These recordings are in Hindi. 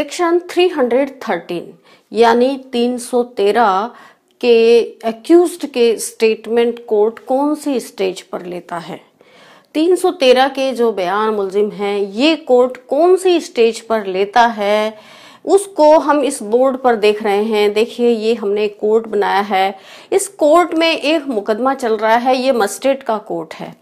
सेक्शन 313 यानी 313 के एक्यूज्ड के स्टेटमेंट कोर्ट कौन सी स्टेज पर लेता है 313 के जो बयान मुलजिम हैं ये कोर्ट कौन सी स्टेज पर लेता है उसको हम इस बोर्ड पर देख रहे हैं देखिए ये हमने कोर्ट बनाया है इस कोर्ट में एक मुकदमा चल रहा है ये मस्टेट का कोर्ट है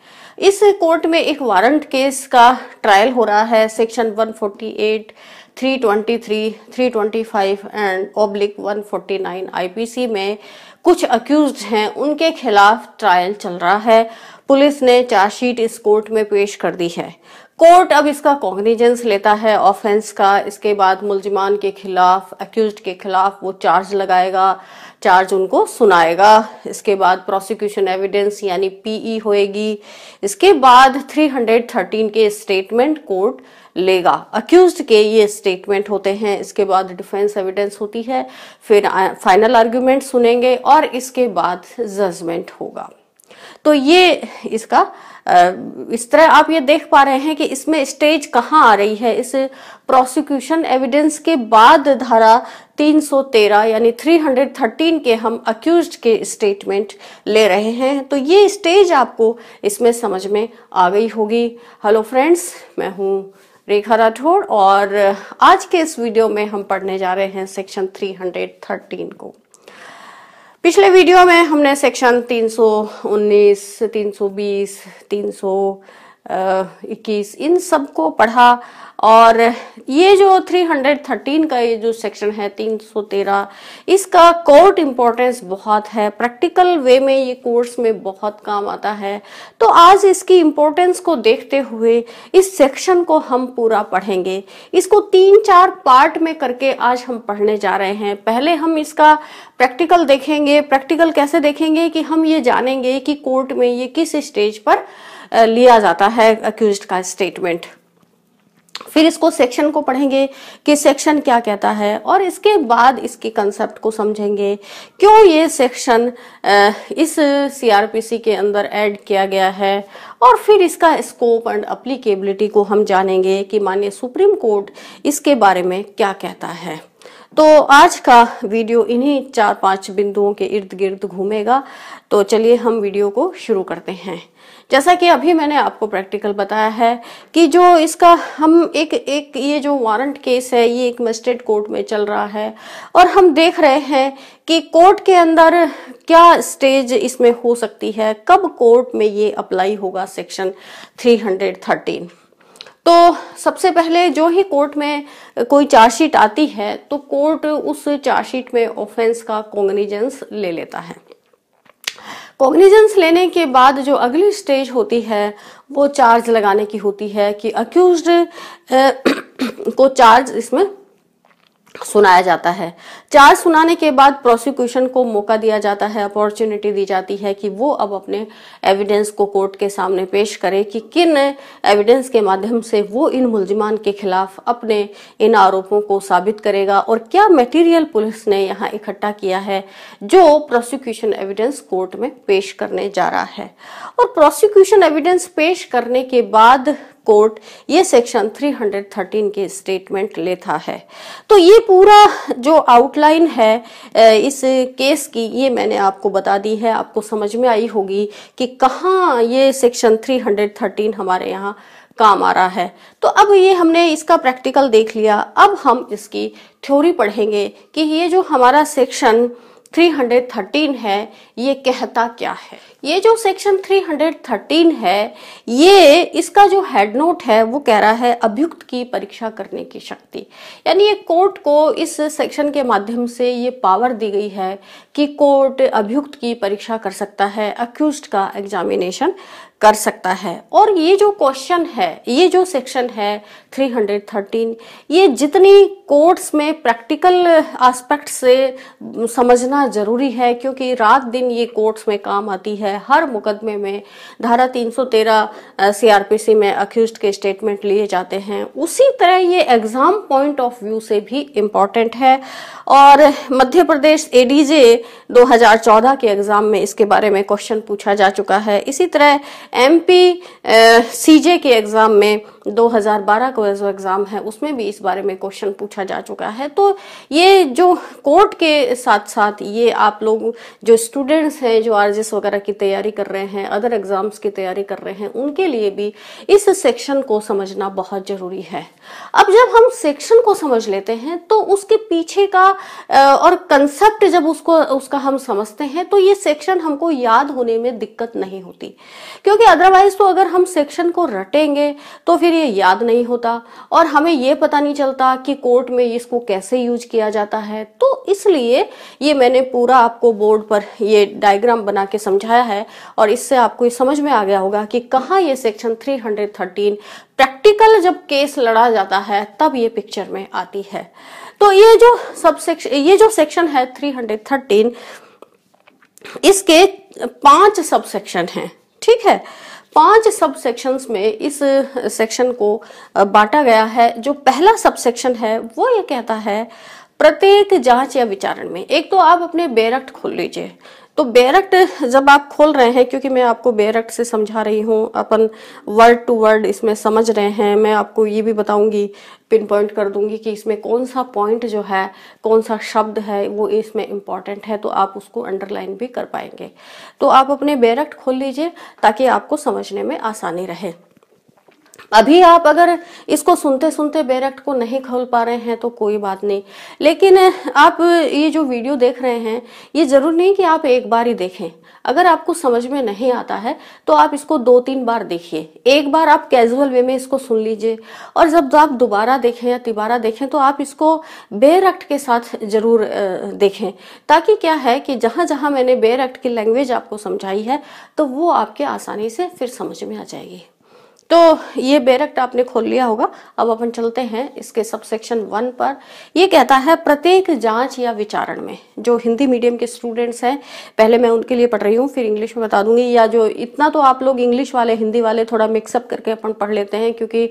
इस कोर्ट में एक वारंट केस का ट्रायल हो रहा है सेक्शन 148 323, 325 एंड ओब्लिक 149 आईपीसी में कुछ अक्यूज हैं उनके खिलाफ ट्रायल चल रहा है पुलिस ने चार्जशीट इस कोर्ट में पेश कर दी है कोर्ट अब इसका कॉग्निजेंस लेता है ऑफेंस का इसके बाद मुलजिमान के खिलाफ अक्यूज के खिलाफ वो चार्ज लगाएगा चार्ज उनको सुनाएगा इसके बाद प्रोसिक्यूशन एविडेंस यानी पीई e होएगी इसके बाद 313 के स्टेटमेंट कोर्ट लेगा अक्यूज के ये स्टेटमेंट होते हैं इसके बाद डिफेंस एविडेंस होती है फिर फाइनल आर्ग्यूमेंट सुनेंगे और इसके बाद जजमेंट होगा तो ये इसका इस तरह आप ये देख पा रहे हैं कि इसमें स्टेज कहाँ आ रही है इस प्रोसिक्यूशन एविडेंस के बाद धारा 313 यानी 313 के हम अक्यूज के स्टेटमेंट ले रहे हैं तो ये स्टेज आपको इसमें समझ में आ गई होगी हेलो फ्रेंड्स मैं हूँ रेखा राठौड़ और आज के इस वीडियो में हम पढ़ने जा रहे हैं सेक्शन 313 को पिछले वीडियो में हमने सेक्शन 319, 320, 300 इक्कीस इन सबको पढ़ा और ये जो 313 का ये जो सेक्शन है 313 इसका कोर्ट इम्पोर्टेंस बहुत है प्रैक्टिकल वे में ये कोर्स में बहुत काम आता है तो आज इसकी इम्पोर्टेंस को देखते हुए इस सेक्शन को हम पूरा पढ़ेंगे इसको तीन चार पार्ट में करके आज हम पढ़ने जा रहे हैं पहले हम इसका प्रैक्टिकल देखेंगे प्रैक्टिकल कैसे देखेंगे कि हम ये जानेंगे कि कोर्ट में ये किस स्टेज पर लिया जाता है अक्यूज का स्टेटमेंट फिर इसको सेक्शन को पढ़ेंगे कि सेक्शन क्या कहता है और इसके बाद इसके कंसेप्ट को समझेंगे क्यों ये सेक्शन इस सीआरपीसी के अंदर ऐड किया गया है और फिर इसका स्कोप एंड अप्लीकेबिलिटी को हम जानेंगे कि माननीय सुप्रीम कोर्ट इसके बारे में क्या कहता है तो आज का वीडियो इन्हीं चार पांच बिंदुओं के इर्द गिर्द घूमेगा तो चलिए हम वीडियो को शुरू करते हैं जैसा कि अभी मैंने आपको प्रैक्टिकल बताया है कि जो इसका हम एक एक ये जो वारंट केस है ये एक मजिस्ट्रेट कोर्ट में चल रहा है और हम देख रहे हैं कि कोर्ट के अंदर क्या स्टेज इसमें हो सकती है कब कोर्ट में ये अप्लाई होगा सेक्शन 313 तो सबसे पहले जो ही कोर्ट में कोई चार्जशीट आती है तो कोर्ट उस चार्जशीट में ऑफेंस का कॉन्ग्निजेंस ले लेता है कॉग्निजेंस लेने के बाद जो अगली स्टेज होती है वो चार्ज लगाने की होती है कि अक्यूज को चार्ज इसमें सुनाया जाता है चार्ज सुनाने के बाद प्रोसिक्यूशन को मौका दिया जाता है अपॉर्चुनिटी दी जाती है कि वो अब अपने एविडेंस को कोर्ट के सामने पेश करे कि किन एविडेंस के माध्यम से वो इन मुलजमान के खिलाफ अपने इन आरोपों को साबित करेगा और क्या मटेरियल पुलिस ने यहाँ इकट्ठा किया है जो प्रोसिक्यूशन एविडेंस कोर्ट में पेश करने जा रहा है और प्रोसिक्यूशन एविडेंस पेश करने के बाद कोर्ट ये सेक्शन 313 के स्टेटमेंट लेता है तो ये पूरा जो आउटलाइन है इस केस की ये मैंने आपको बता दी है आपको समझ में आई होगी कि कहाँ ये सेक्शन 313 हमारे यहाँ काम आ रहा है तो अब ये हमने इसका प्रैक्टिकल देख लिया अब हम इसकी थ्योरी पढ़ेंगे कि ये जो हमारा सेक्शन 313 है ये कहता क्या है ये जो सेक्शन 313 है ये इसका जो हेड नोट है वो कह रहा है अभियुक्त की परीक्षा करने की शक्ति यानी ये कोर्ट को इस सेक्शन के माध्यम से ये पावर दी गई है कि कोर्ट अभियुक्त की परीक्षा कर सकता है अक्यूज का एग्जामिनेशन कर सकता है और ये जो क्वेश्चन है ये जो सेक्शन है 313 ये जितनी कोर्ट्स में प्रैक्टिकल आस्पेक्ट से समझना जरूरी है क्योंकि रात दिन ये कोर्ट्स में काम आती है है हर मुकदमे में धारा 313 सीआरपीसी में अक्यूज के स्टेटमेंट लिए जाते हैं उसी तरह ये एग्जाम पॉइंट ऑफ व्यू से भी इम्पॉर्टेंट है और मध्य प्रदेश एडीजे 2014 के एग्जाम में इसके बारे में क्वेश्चन पूछा जा चुका है इसी तरह एम पी सीजे के एग्जाम में 2012 का जो एग्ज़ाम है उसमें भी इस बारे में क्वेश्चन पूछा जा चुका है तो ये जो कोर्ट के साथ साथ ये आप लोग जो स्टूडेंट्स हैं जो आर वगैरह की तैयारी कर रहे हैं अदर एग्ज़ाम्स की तैयारी कर रहे हैं उनके लिए भी इस सेक्शन को समझना बहुत ज़रूरी है अब जब हम सेक्शन को समझ लेते हैं तो उसके पीछे का और कंसेप्ट जब उसको उसका हम समझते हैं तो ये सेक्शन हमको याद होने में दिक्कत नहीं होती क्योंकि अदरवाइज तो अगर हम सेक्शन को रटेंगे तो फिर ये याद नहीं होता और हमें ये पता नहीं चलता कि कोर्ट में इसको कैसे यूज किया जाता है तो इसलिए ये मैंने पूरा आपको बोर्ड पर ये डायग्राम बना के समझाया है और इससे आपको ये समझ में आ गया होगा कि कहाँ ये सेक्शन 313 प्रैक्टिकल जब केस लड़ा जाता है तब ये पिक्चर में आती है तो ये जो सब सेक्शन ये जो सेक्शन है थर्टीन इसके पांच सब सेक्शन है ठीक है पांच सब सेक्शंस में इस सेक्शन को बांटा गया है जो पहला सब सेक्शन है वो ये कहता है प्रत्येक जांच या विचारण में एक तो आप अपने बेरक्ट खोल लीजिए तो बेरक्ट जब आप खोल रहे हैं क्योंकि मैं आपको बेरक्ट से समझा रही हूँ अपन वर्ड टू वर्ड इसमें समझ रहे हैं मैं आपको ये भी बताऊंगी पिन पॉइंट कर दूंगी कि इसमें कौन सा पॉइंट जो है कौन सा शब्द है वो इसमें इम्पॉर्टेंट है तो आप उसको अंडरलाइन भी कर पाएंगे तो आप अपने बेरक्ट खोल लीजिए ताकि आपको समझने में आसानी रहे अभी आप अगर इसको सुनते सुनते बैरक्ट को नहीं खोल पा रहे हैं तो कोई बात नहीं लेकिन आप ये जो वीडियो देख रहे हैं ये जरूर नहीं कि आप एक बार ही देखें अगर आपको समझ में नहीं आता है तो आप इसको दो तीन बार देखिए एक बार आप कैजुअल वे में इसको सुन लीजिए और जब आप दोबारा देखें या तिबारा देखें तो आप इसको बेरक्ट के साथ जरूर देखें ताकि क्या है कि जहां जहाँ मैंने बेरक्ट की लैंग्वेज आपको समझाई है तो वो आपके आसानी से फिर समझ में आ जाएगी तो ये बेरक्ट तो आपने खोल लिया होगा अब अपन चलते हैं इसके सब सेक्शन वन पर ये कहता है प्रत्येक जांच या विचारण में जो हिंदी मीडियम के स्टूडेंट्स हैं पहले मैं उनके लिए पढ़ रही हूँ फिर इंग्लिश में बता दूंगी या जो इतना तो आप लोग इंग्लिश वाले हिंदी वाले थोड़ा मिक्सअप करके अपन पढ़ लेते हैं क्योंकि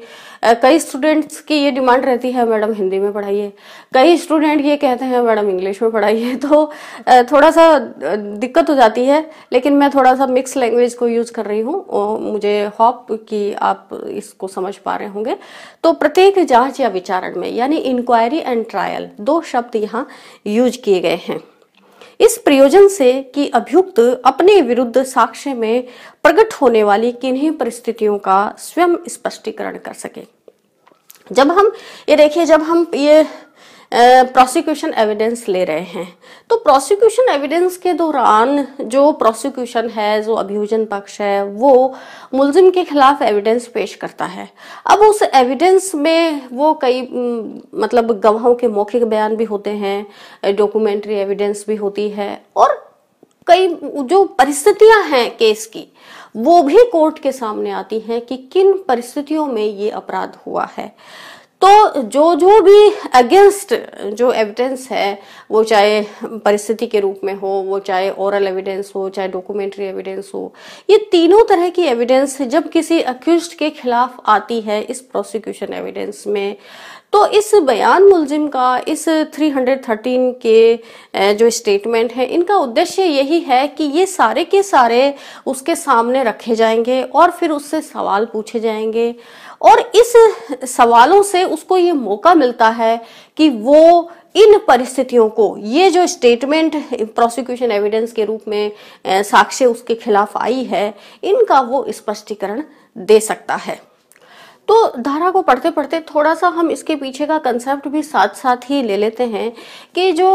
कई स्टूडेंट्स की ये डिमांड रहती है मैडम हिंदी में पढ़ाइए कई स्टूडेंट ये कहते हैं मैडम इंग्लिश में पढ़ाइए तो थोड़ा सा दिक्कत हो जाती है लेकिन मैं थोड़ा सा मिक्स लैंग्वेज को यूज़ कर रही हूँ मुझे होप कि आप इसको समझ पा रहे होंगे तो प्रत्येक जांच या विचारण में यानी इंक्वायरी एंड ट्रायल दो शब्द यहाँ यूज किए गए हैं इस प्रयोजन से कि अभियुक्त अपने विरुद्ध साक्ष्य में प्रकट होने वाली किन्हीं परिस्थितियों का स्वयं स्पष्टीकरण कर सके जब हम ये देखिए जब हम ये प्रोसिक्यूशन एविडेंस ले रहे हैं तो प्रोसिक्यूशन एविडेंस के दौरान जो प्रोसिक्यूशन है जो अभियोजन पक्ष है वो मुलजिम के खिलाफ एविडेंस पेश करता है अब उस एविडेंस में वो कई मतलब गवाहों के मौखिक बयान भी होते हैं डॉक्यूमेंट्री एविडेंस भी होती है और कई जो परिस्थितियां हैं केस की वो भी कोर्ट के सामने आती हैं कि किन परिस्थितियों में ये अपराध हुआ है तो जो जो भी अगेंस्ट जो एविडेंस है वो चाहे परिस्थिति के रूप में हो वो चाहे ओरल एविडेंस हो चाहे डॉक्यूमेंट्री एविडेंस हो ये तीनों तरह की एविडेंस जब किसी अक्यूज के खिलाफ आती है इस प्रोसिक्यूशन एविडेंस में तो इस बयान मुलजिम का इस 313 के जो स्टेटमेंट है इनका उद्देश्य यही है कि ये सारे के सारे उसके सामने रखे जाएंगे और फिर उससे सवाल पूछे जाएंगे और इस सवालों से उसको ये मौका मिलता है कि वो इन परिस्थितियों को ये जो स्टेटमेंट प्रोसिक्यूशन एविडेंस के रूप में साक्ष्य उसके खिलाफ आई है इनका वो स्पष्टीकरण दे सकता है तो धारा को पढ़ते पढ़ते थोड़ा सा हम इसके पीछे का कंसेप्ट भी साथ साथ ही ले लेते हैं कि जो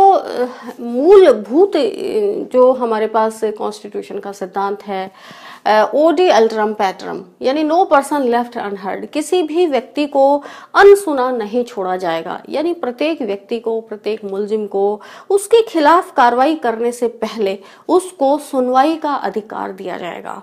मूलभूत जो हमारे पास कॉन्स्टिट्यूशन का सिद्धांत है ओडी अल्ट्रम पैट्रम यानी नो पर्सन लेफ्ट अनहर्ड किसी भी व्यक्ति को अनसुना नहीं छोड़ा जाएगा यानी प्रत्येक व्यक्ति को प्रत्येक मुलजिम को उसके खिलाफ कार्रवाई करने से पहले उसको सुनवाई का अधिकार दिया जाएगा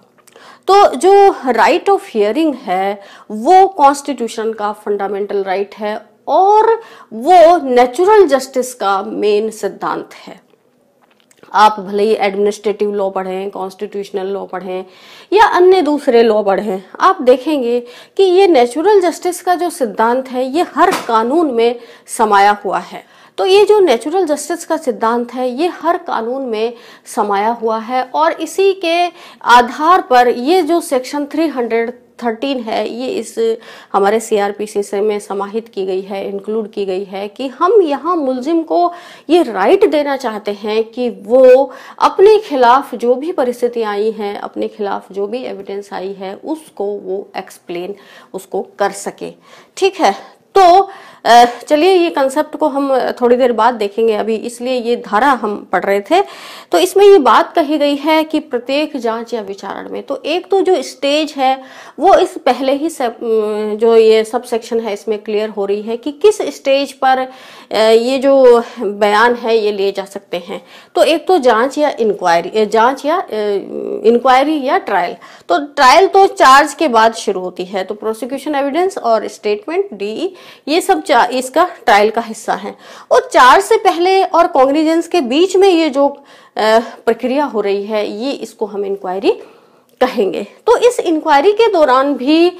तो जो राइट ऑफ हियरिंग है वो कॉन्स्टिट्यूशन का फंडामेंटल राइट है और वो नेचुरल जस्टिस का मेन सिद्धांत है आप भले ही एडमिनिस्ट्रेटिव लॉ पढ़ें कॉन्स्टिट्यूशनल लॉ पढ़ें या अन्य दूसरे लॉ पढ़ें आप देखेंगे कि ये नेचुरल जस्टिस का जो सिद्धांत है ये हर कानून में समाया हुआ है तो ये जो नेचुरल जस्टिस का सिद्धांत है ये हर कानून में समाया हुआ है और इसी के आधार पर ये जो सेक्शन 300 थर्टीन है ये इस हमारे सीआरपीसी से में समाहित की गई है इंक्लूड की गई है कि हम यहाँ मुलजिम को ये राइट देना चाहते हैं कि वो अपने खिलाफ जो भी परिस्थिति आई हैं अपने खिलाफ जो भी एविडेंस आई है उसको वो एक्सप्लेन उसको कर सके ठीक है तो चलिए ये कंसेप्ट को हम थोड़ी देर बाद देखेंगे अभी इसलिए ये धारा हम पढ़ रहे थे तो इसमें ये बात कही गई है कि प्रत्येक जांच या विचारण में तो एक तो जो स्टेज है वो इस पहले ही सब जो ये सब सेक्शन है इसमें क्लियर हो रही है कि किस स्टेज पर ये जो बयान है ये लिए जा सकते हैं तो एक तो जांच या इंक्वायरी जांच या इंक्वायरी या ट्रायल तो ट्रायल तो चार्ज के बाद शुरू होती है तो प्रोसिक्यूशन एविडेंस और स्टेटमेंट डी ये सब इसका ट्रायल का हिस्सा है और चार से पहले और कॉन्ग्रीजेंस के बीच में ये जो प्रक्रिया हो रही है ये इसको हम इंक्वायरी कहेंगे तो इस इंक्वायरी के दौरान भी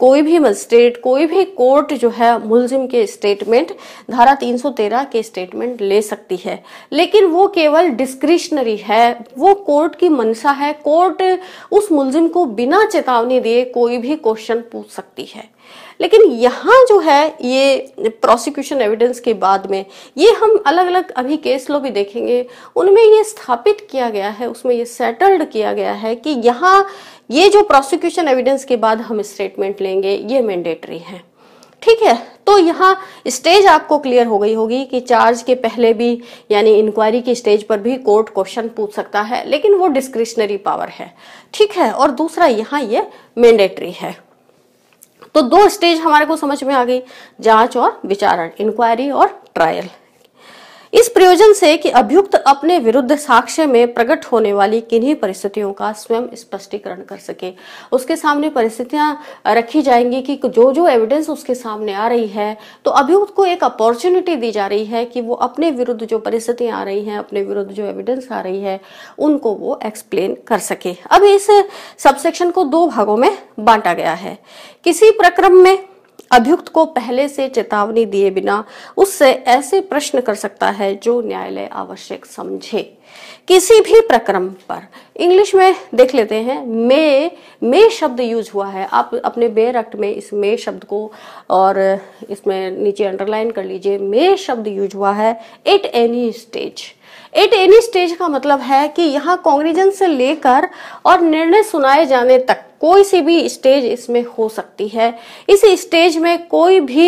कोई भी मजिस्ट्रेट कोई भी कोर्ट जो है मुलजिम के स्टेटमेंट धारा 313 के स्टेटमेंट ले सकती है लेकिन वो केवल डिस्क्रिशनरी है वो कोर्ट की मनसा है कोर्ट उस मुलजिम को बिना चेतावनी दिए कोई भी क्वेश्चन पूछ सकती है लेकिन यहाँ जो है ये प्रोसिक्यूशन एविडेंस के बाद में ये हम अलग अलग अभी केस लो भी देखेंगे उनमें ये स्थापित किया गया है उसमें ये सेटल्ड किया गया है कि यहाँ ये जो प्रोसिक्यूशन एविडेंस के बाद हम स्टेटमेंट लेंगे ये मैंडेटरी है ठीक है तो यहाँ स्टेज आपको क्लियर हो गई होगी कि चार्ज के पहले भी यानी इंक्वायरी की स्टेज पर भी कोर्ट क्वेश्चन पूछ सकता है लेकिन वो डिस्क्रिशनरी पावर है ठीक है और दूसरा यहाँ ये मैंडेटरी है तो दो स्टेज हमारे को समझ में आ गई जांच और विचारण इंक्वायरी और ट्रायल इस प्रयोजन से कि अभियुक्त अपने विरुद्ध साक्ष्य में प्रकट होने वाली किन्हीं परिस्थितियों का स्वयं स्पष्टीकरण कर सके उसके सामने परिस्थितियां रखी जाएंगी कि जो जो एविडेंस उसके सामने आ रही है तो अभियुक्त को एक अपॉर्चुनिटी दी जा रही है कि वो अपने विरुद्ध जो परिस्थितियां आ रही हैं अपने विरुद्ध जो एविडेंस आ रही है उनको वो एक्सप्लेन कर सके अब इस सबसेक्शन को दो भागों में बांटा गया है किसी प्रक्रम में अभियुक्त को पहले से चेतावनी दिए बिना उससे ऐसे प्रश्न कर सकता है जो न्यायालय आवश्यक समझे किसी भी प्रक्रम पर इंग्लिश में देख लेते हैं मे मे शब्द यूज हुआ है आप अपने बेर एक्ट में इस मे शब्द को और इसमें नीचे अंडरलाइन कर लीजिए मे शब्द यूज हुआ है at any stage at any stage का मतलब है कि यहाँ कॉन्ग्रीजन से लेकर और निर्णय सुनाए जाने तक कोई सी भी स्टेज इसमें हो सकती है इस स्टेज में कोई भी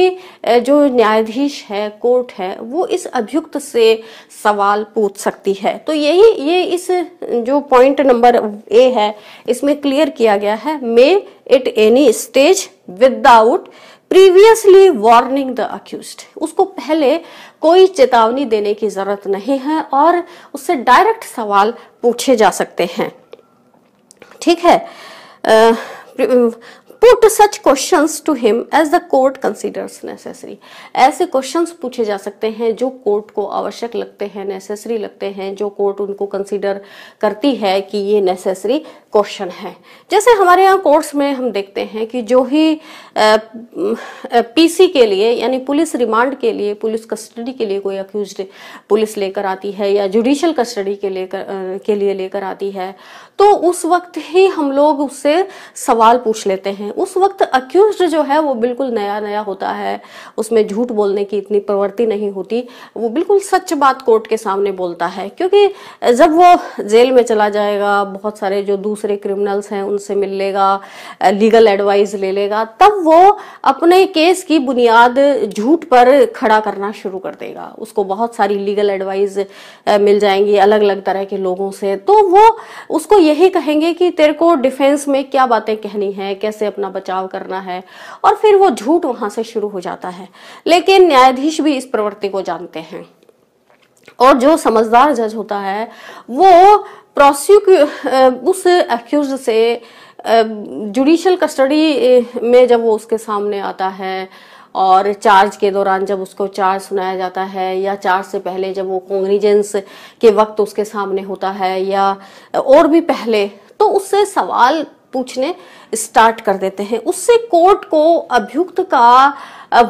जो न्यायाधीश है कोर्ट है वो इस अभियुक्त से सवाल पूछ सकती है तो यही ये इस जो पॉइंट नंबर ए है इसमें क्लियर किया गया है may at any stage without previously warning the accused उसको पहले कोई चेतावनी देने की जरूरत नहीं है और उससे डायरेक्ट सवाल पूछे जा सकते हैं ठीक है put such question to him as the court considers necessary ऐसे क्वेश्चन पूछे जा सकते हैं जो कोर्ट को आवश्यक लगते हैं नेसेसरी लगते हैं जो कोर्ट उनको कंसिडर करती है कि ये नेसेसरी क्वेश्चन है जैसे हमारे यहाँ कोर्ट्स में हम देखते हैं कि जो ही पीसी uh, uh, के लिए यानी पुलिस रिमांड के लिए पुलिस कस्टडी के लिए कोई अक्यूज पुलिस लेकर आती है या जुडिशल कस्टडी के लिए कर, uh, के लिए लेकर आती है तो उस वक्त ही हम लोग उससे सवाल पूछ लेते हैं उस वक्त अक्यूज जो है वो बिल्कुल नया नया होता है उसमें झूठ बोलने की इतनी प्रवृत्ति नहीं होती वो बिल्कुल सच बात कोर्ट के सामने बोलता है क्योंकि जब वो जेल में चला जाएगा बहुत सारे जो दूसरे क्रिमिनल्स हैं उनसे मिल लेगा लीगल एडवाइस ले लेगा तब वो अपने केस की बुनियाद झूठ पर खड़ा करना शुरू कर देगा उसको बहुत सारी लीगल एडवाइस मिल जाएंगी अलग अलग तरह के लोगों से तो वो उसको यही कहेंगे कि तेरे को डिफेंस में क्या बातें कहनी है कैसे अपना बचाव करना है और फिर वो झूठ वहां से शुरू हो जाता है लेकिन न्यायाधीश भी इस प्रवृत्ति को जानते हैं और जो समझदार जज होता है वो प्रोसिक्यू उस एक्यूज से जुडिशियल कस्टडी में जब वो उसके सामने आता है और चार्ज के दौरान जब उसको चार्ज सुनाया जाता है या चार्ज से पहले जब वो कॉन्ग्रीजेंस के वक्त उसके सामने होता है या और भी पहले तो उससे सवाल पूछने स्टार्ट कर देते हैं उससे कोर्ट को अभियुक्त का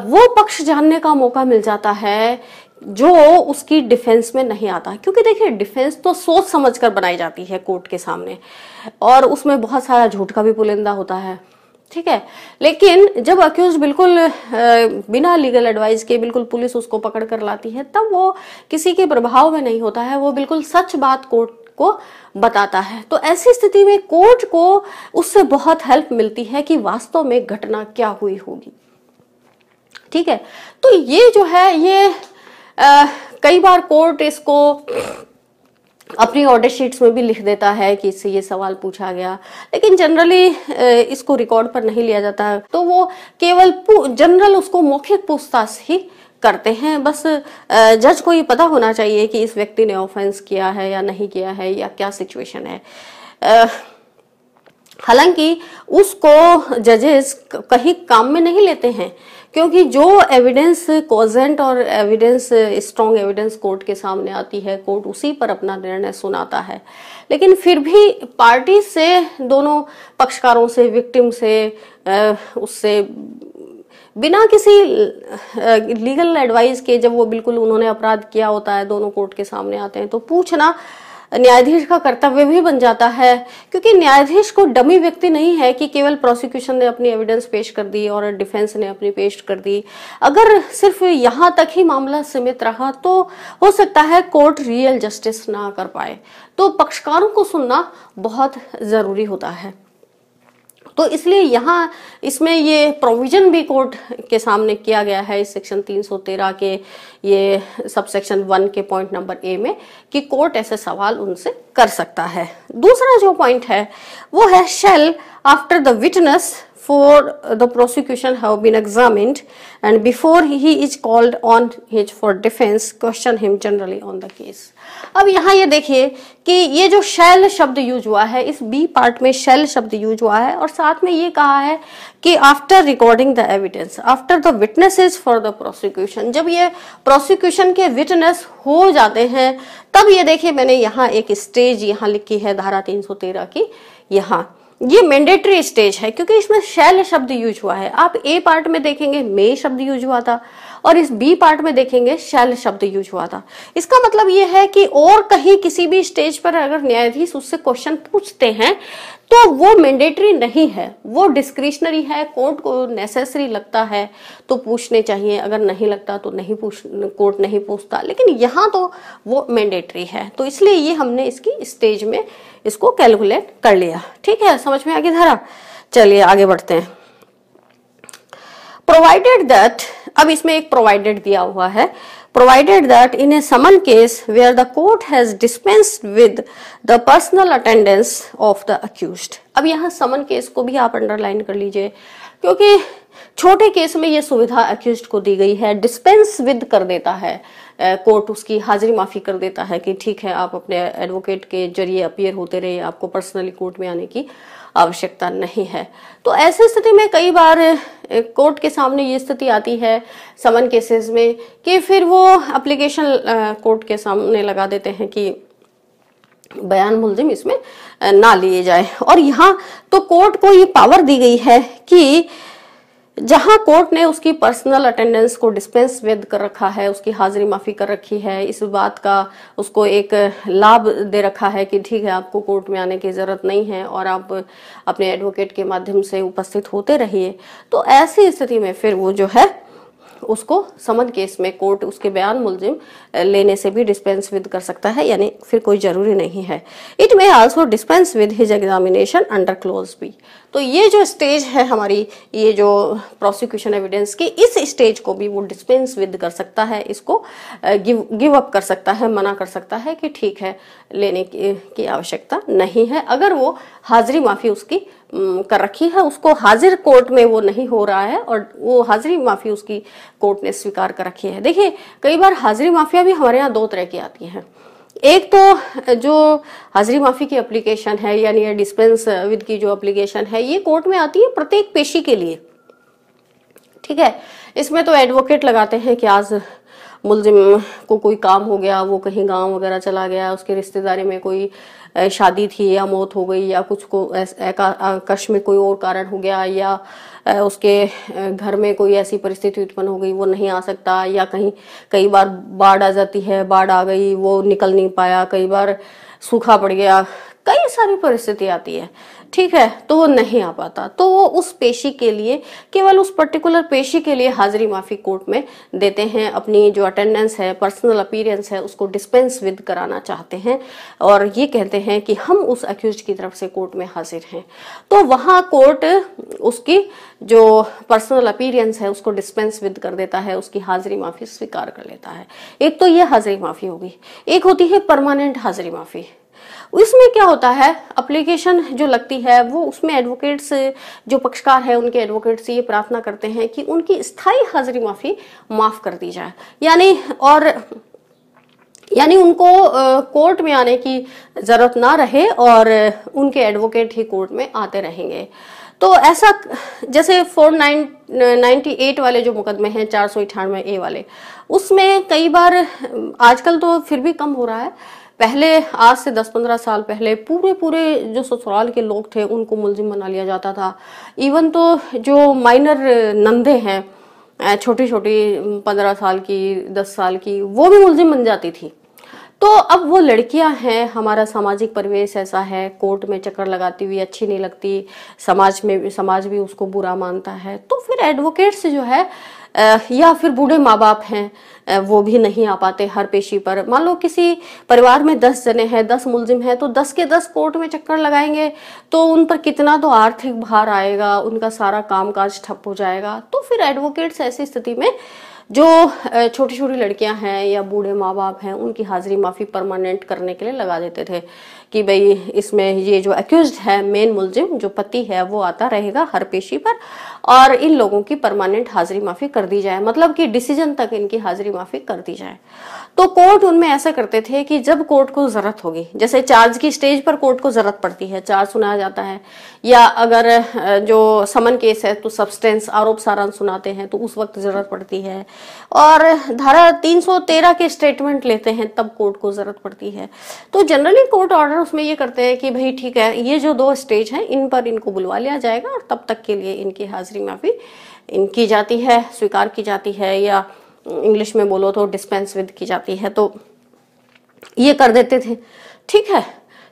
वो पक्ष जानने का मौका मिल जाता है जो उसकी डिफेंस में नहीं आता क्योंकि देखिए डिफेंस तो सोच समझ कर बनाई जाती है कोर्ट के सामने और उसमें बहुत सारा झूठ का भी पुलिंदा होता है ठीक है लेकिन जब अक्यूज बिल्कुल बिना लीगल एडवाइस के बिल्कुल पुलिस उसको पकड़ कर लाती है तब वो किसी के प्रभाव में नहीं होता है वो बिल्कुल सच बात कोर्ट को बताता है तो ऐसी स्थिति में कोर्ट को उससे बहुत हेल्प मिलती है कि वास्तव में घटना क्या हुई होगी ठीक है तो ये जो है ये आ, कई बार कोर्ट इसको अपनी ऑर्डर शीट्स में भी लिख देता है कि इससे ये सवाल पूछा गया लेकिन जनरली इसको रिकॉर्ड पर नहीं लिया जाता है तो वो केवल जनरल उसको मौखिक पूछताछ ही करते हैं बस जज को ये पता होना चाहिए कि इस व्यक्ति ने ऑफेंस किया है या नहीं किया है या क्या सिचुएशन है हालांकि उसको जजेस कहीं काम में नहीं लेते हैं क्योंकि जो एविडेंस कॉजेंट और एविडेंस स्ट्रॉन्ग एविडेंस कोर्ट के सामने आती है कोर्ट उसी पर अपना निर्णय सुनाता है लेकिन फिर भी पार्टी से दोनों पक्षकारों से विक्टिम से उससे बिना किसी लीगल एडवाइस के जब वो बिल्कुल उन्होंने अपराध किया होता है दोनों कोर्ट के सामने आते हैं तो पूछना न्यायाधीश का कर्तव्य भी बन जाता है क्योंकि न्यायाधीश को डमी व्यक्ति नहीं है कि केवल प्रोसिक्यूशन ने अपनी एविडेंस पेश कर दी और डिफेंस ने अपनी पेश कर दी अगर सिर्फ यहाँ तक ही मामला सीमित रहा तो हो सकता है कोर्ट रियल जस्टिस ना कर पाए तो पक्षकारों को सुनना बहुत ज़रूरी होता है तो इसलिए यहाँ इसमें ये प्रोविजन भी कोर्ट के सामने किया गया है इस सेक्शन 313 के ये सब सेक्शन वन के पॉइंट नंबर ए में कि कोर्ट ऐसे सवाल उनसे कर सकता है दूसरा जो पॉइंट है वो है shall after the witness before the prosecution have been examined and before he is called on his for defense question him generally on the case अब यहाँ ये देखिए कि ये जो शैल शब्द यूज हुआ है इस बी पार्ट में शैल शब्द यूज हुआ है और साथ में ये कहा है कि after recording the evidence after the witnesses for the prosecution जब ये प्रोसिक्यूशन के विटनेस हो जाते हैं तब ये देखिए मैंने यहाँ एक स्टेज यहाँ लिखी है धारा 313 की यहाँ ये मैंडेटरी स्टेज है क्योंकि इसमें शैल शब्द यूज हुआ है आप ए पार्ट में देखेंगे मे शब्द यूज हुआ था और इस बी पार्ट में देखेंगे शैल शब्द यूज हुआ था इसका मतलब ये है कि और कहीं किसी भी स्टेज पर अगर न्यायाधीश उससे क्वेश्चन पूछते हैं तो वो मैंडेटरी नहीं है वो डिस्क्रिशनरी है कोर्ट को नेसेसरी लगता है तो पूछने चाहिए अगर नहीं लगता तो नहीं पूछ कोर्ट नहीं पूछता लेकिन यहाँ तो वो मैंडेटरी है तो इसलिए ये हमने इसकी स्टेज में इसको कैलकुलेट कर लिया ठीक है समझ में आगे धारा चलिए आगे बढ़ते हैं प्रोवाइडेड दैट अब इसमें एक प्रोवाइडेड दिया हुआ है provided that in a summons case where the court has dispense with the personal attendance of the accused अब यहां समन केस को भी आप अंडरलाइन कर लीजिए क्योंकि छोटे केस में यह सुविधा अक्यूज को दी गई है डिस्पेंस विद कर देता है कोर्ट उसकी हाजिरी माफी कर देता है कि ठीक है आप अपने एडवोकेट के जरिए अपियर होते रहे आपको पर्सनली कोर्ट में आने की आवश्यकता नहीं है तो ऐसी स्थिति में कई बार कोर्ट के सामने ये स्थिति आती है समन केसेस में कि फिर वो अप्लीकेशन कोर्ट के सामने लगा देते हैं कि बयान मुलजिम इसमें ना लिए जाए और यहाँ तो कोर्ट को ये पावर दी गई है कि जहां कोर्ट ने उसकी पर्सनल अटेंडेंस को डिस्पेंस विद कर रखा है उसकी हाजिरी माफी कर रखी है इस बात का उसको एक लाभ दे रखा है कि ठीक है आपको कोर्ट में आने की जरूरत नहीं है और आप अपने एडवोकेट के माध्यम से उपस्थित होते रहिए तो ऐसी स्थिति में फिर वो जो है उसको समन केस में कोर्ट उसके बयान मुलजिम लेने से भी डिस्पेंस विद कर सकता है यानी फिर कोई जरूरी नहीं है it may also dispense with his examination under clause भी तो ये जो स्टेज है हमारी ये जो प्रोसिक्यूशन एविडेंस की इस स्टेज को भी वो डिस्पेंस विद कर सकता है इसको गिव गिव अप कर सकता है मना कर सकता है कि ठीक है लेने की, की आवश्यकता नहीं है अगर वो हाजिरी माफी उसकी कर रखी है उसको हाजिर कोर्ट में वो नहीं हो रहा है और वो हाजिरी माफी उसकी कोर्ट ने स्वीकार कर रखी है देखिए कई बार हाजिरी माफिया भी हमारे यहाँ दो तरह की आती है एक तो जो हाजिरी माफी की एप्लीकेशन है यानी डिस्पेंस विद की जो एप्लीकेशन है ये कोर्ट में आती है प्रत्येक पेशी के लिए ठीक है इसमें तो एडवोकेट लगाते हैं कि आज मुलजिम को कोई काम हो गया वो कहीं गांव वगैरह चला गया उसके रिश्तेदारी में कोई शादी थी या मौत हो गई या कुछ को कश में कोई और कारण हो गया या उसके घर में कोई ऐसी परिस्थिति उत्पन्न हो गई वो नहीं आ सकता या कहीं कई बार बाढ़ आ जाती है बाढ़ आ गई वो निकल नहीं पाया कई बार सूखा पड़ गया कई सारी परिस्थिति आती है ठीक है तो वो नहीं आ पाता तो वो उस पेशी के लिए केवल उस पर्टिकुलर पेशी के लिए हाजिरी माफी कोर्ट में देते हैं अपनी जो अटेंडेंस है पर्सनल अपीरेंस है उसको डिस्पेंस विद कराना चाहते हैं और ये कहते हैं कि हम उस अक्यूज की तरफ से कोर्ट में हाजिर हैं तो वहाँ कोर्ट उसकी जो पर्सनल अपीरेंस है उसको डिस्पेंस विद कर देता है उसकी हाजिरी माफी स्वीकार कर लेता है एक तो ये हाजिरी माफी होगी एक होती है परमानेंट हाजिरी माफी उसमें क्या होता है अप्लीकेशन जो लगती है वो उसमें एडवोकेट्स जो पक्षकार है उनके एडवोकेट से ये प्रार्थना करते हैं कि उनकी स्थायी हाजिरी माफ़ी माफ़ कर दी जाए यानी और यानी उनको कोर्ट में आने की ज़रूरत ना रहे और उनके एडवोकेट ही कोर्ट में आते रहेंगे तो ऐसा जैसे फोर नाइन एट वाले जो मुकदमे हैं चार सौ अठानवे ए वाले उसमें कई बार आजकल तो फिर भी कम हो रहा है पहले आज से 10-15 साल पहले पूरे पूरे जो ससुराल के लोग थे उनको मुलजिम बना लिया जाता था इवन तो जो माइनर नंदे हैं छोटी छोटी 15 साल की 10 साल की वो भी मुलजिम बन जाती थी तो अब वो लड़कियां हैं हमारा सामाजिक परिवेश ऐसा है कोर्ट में चक्कर लगाती हुई अच्छी नहीं लगती समाज में समाज भी उसको बुरा मानता है तो फिर एडवोकेट्स जो है या फिर बूढ़े माँ बाप हैं वो भी नहीं आ पाते हर पेशी पर मान लो किसी परिवार में दस जने हैं दस मुलजिम हैं तो दस के दस कोर्ट में चक्कर लगाएंगे तो उन पर कितना तो आर्थिक भार आएगा उनका सारा काम काज ठप हो जाएगा तो फिर एडवोकेट्स ऐसी स्थिति में जो छोटी छोटी लड़कियां हैं या बूढ़े माँ बाप हैं उनकी हाजिरी माफ़ी परमानेंट करने के लिए लगा देते थे कि भाई इसमें ये जो एक्यूज है मेन मुलजिम जो पति है वो आता रहेगा हर पेशी पर और इन लोगों की परमानेंट हाजिरी माफी कर दी जाए मतलब कि डिसीजन तक इनकी हाजिरी माफी कर दी जाए तो कोर्ट उनमें ऐसा करते थे कि जब कोर्ट को जरूरत होगी जैसे चार्ज की स्टेज पर कोर्ट को जरूरत पड़ती है चार्ज सुनाया जाता है या अगर जो समन केस है तो सब्सटेंस आरोप सारांश सुनाते हैं तो उस वक्त जरूरत पड़ती है और धारा 313 के स्टेटमेंट लेते हैं तब कोर्ट को जरूरत पड़ती है तो जनरली कोर्ट ऑर्डर उसमें ये करते हैं कि भाई ठीक है ये जो दो स्टेज है इन पर इनको बुलवा लिया जाएगा और तब तक के लिए इनकी हाजिर कंपलसरी माफ़ी इन की जाती है स्वीकार की जाती है या इंग्लिश में बोलो तो डिस्पेंस विद की जाती है तो ये कर देते थे ठीक है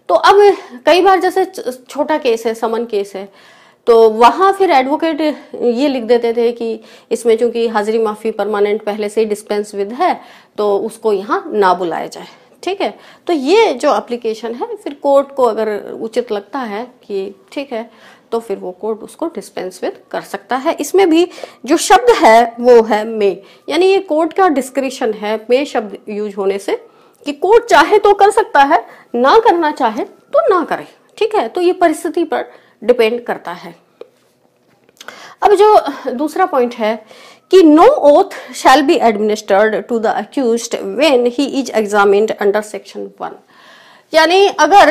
तो अब कई बार जैसे छोटा केस है समन केस है तो वहाँ फिर एडवोकेट ये लिख देते थे कि इसमें चूंकि हाजिरी माफ़ी परमानेंट पहले से ही डिस्पेंस विद है तो उसको यहाँ ना बुलाया जाए ठीक है तो ये जो एप्लीकेशन है फिर कोर्ट को अगर उचित लगता है कि ठीक है तो फिर वो कोर्ट उसको डिस्पेंस विद कर सकता है इसमें भी जो शब्द है वो है मे यानी ये कोर्ट का डिस्क्रिप्शन है मे शब्द यूज होने से कि कोर्ट चाहे तो कर सकता है ना करना चाहे तो ना करे ठीक है तो ये परिस्थिति पर डिपेंड करता है अब जो दूसरा पॉइंट है कि no oath shall be administered to the accused when he is examined under section one यानी अगर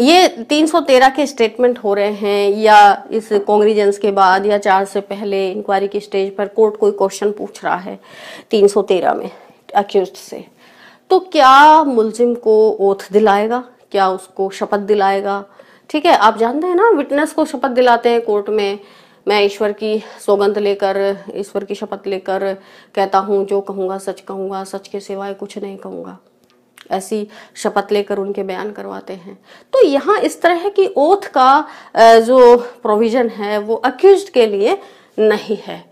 ये 313 के स्टेटमेंट हो रहे हैं या इस कॉन्ग्रीजेंस के बाद या चार से पहले इंक्वायरी की स्टेज पर कोर्ट कोई क्वेश्चन पूछ रहा है 313 में अक्यूज से तो क्या मुलजिम को ओथ दिलाएगा क्या उसको शपथ दिलाएगा ठीक है आप जानते हैं ना विटनेस को शपथ दिलाते हैं कोर्ट में मैं ईश्वर की सौगंध लेकर ईश्वर की शपथ लेकर कहता हूँ जो कहूँगा सच कहूँगा सच के सिवाय कुछ नहीं कहूँगा ऐसी शपथ लेकर उनके बयान करवाते हैं तो यहाँ इस तरह की ओथ का जो प्रोविज़न है वो अक्यूज के लिए नहीं है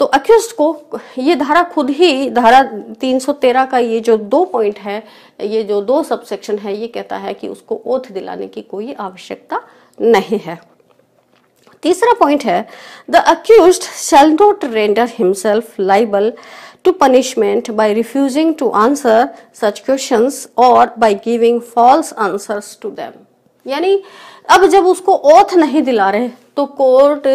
तो अक्यूज को ये धारा खुद ही धारा 313 का ये जो दो पॉइंट है ये जो दो सबसेक्शन है ये कहता है कि उसको ओथ दिलाने की कोई आवश्यकता नहीं है तीसरा पॉइंट है the accused shall not render himself liable to punishment by refusing to answer such questions or by giving false answers to them. यानी अब जब उसको ओथ नहीं दिला रहे तो कोर्ट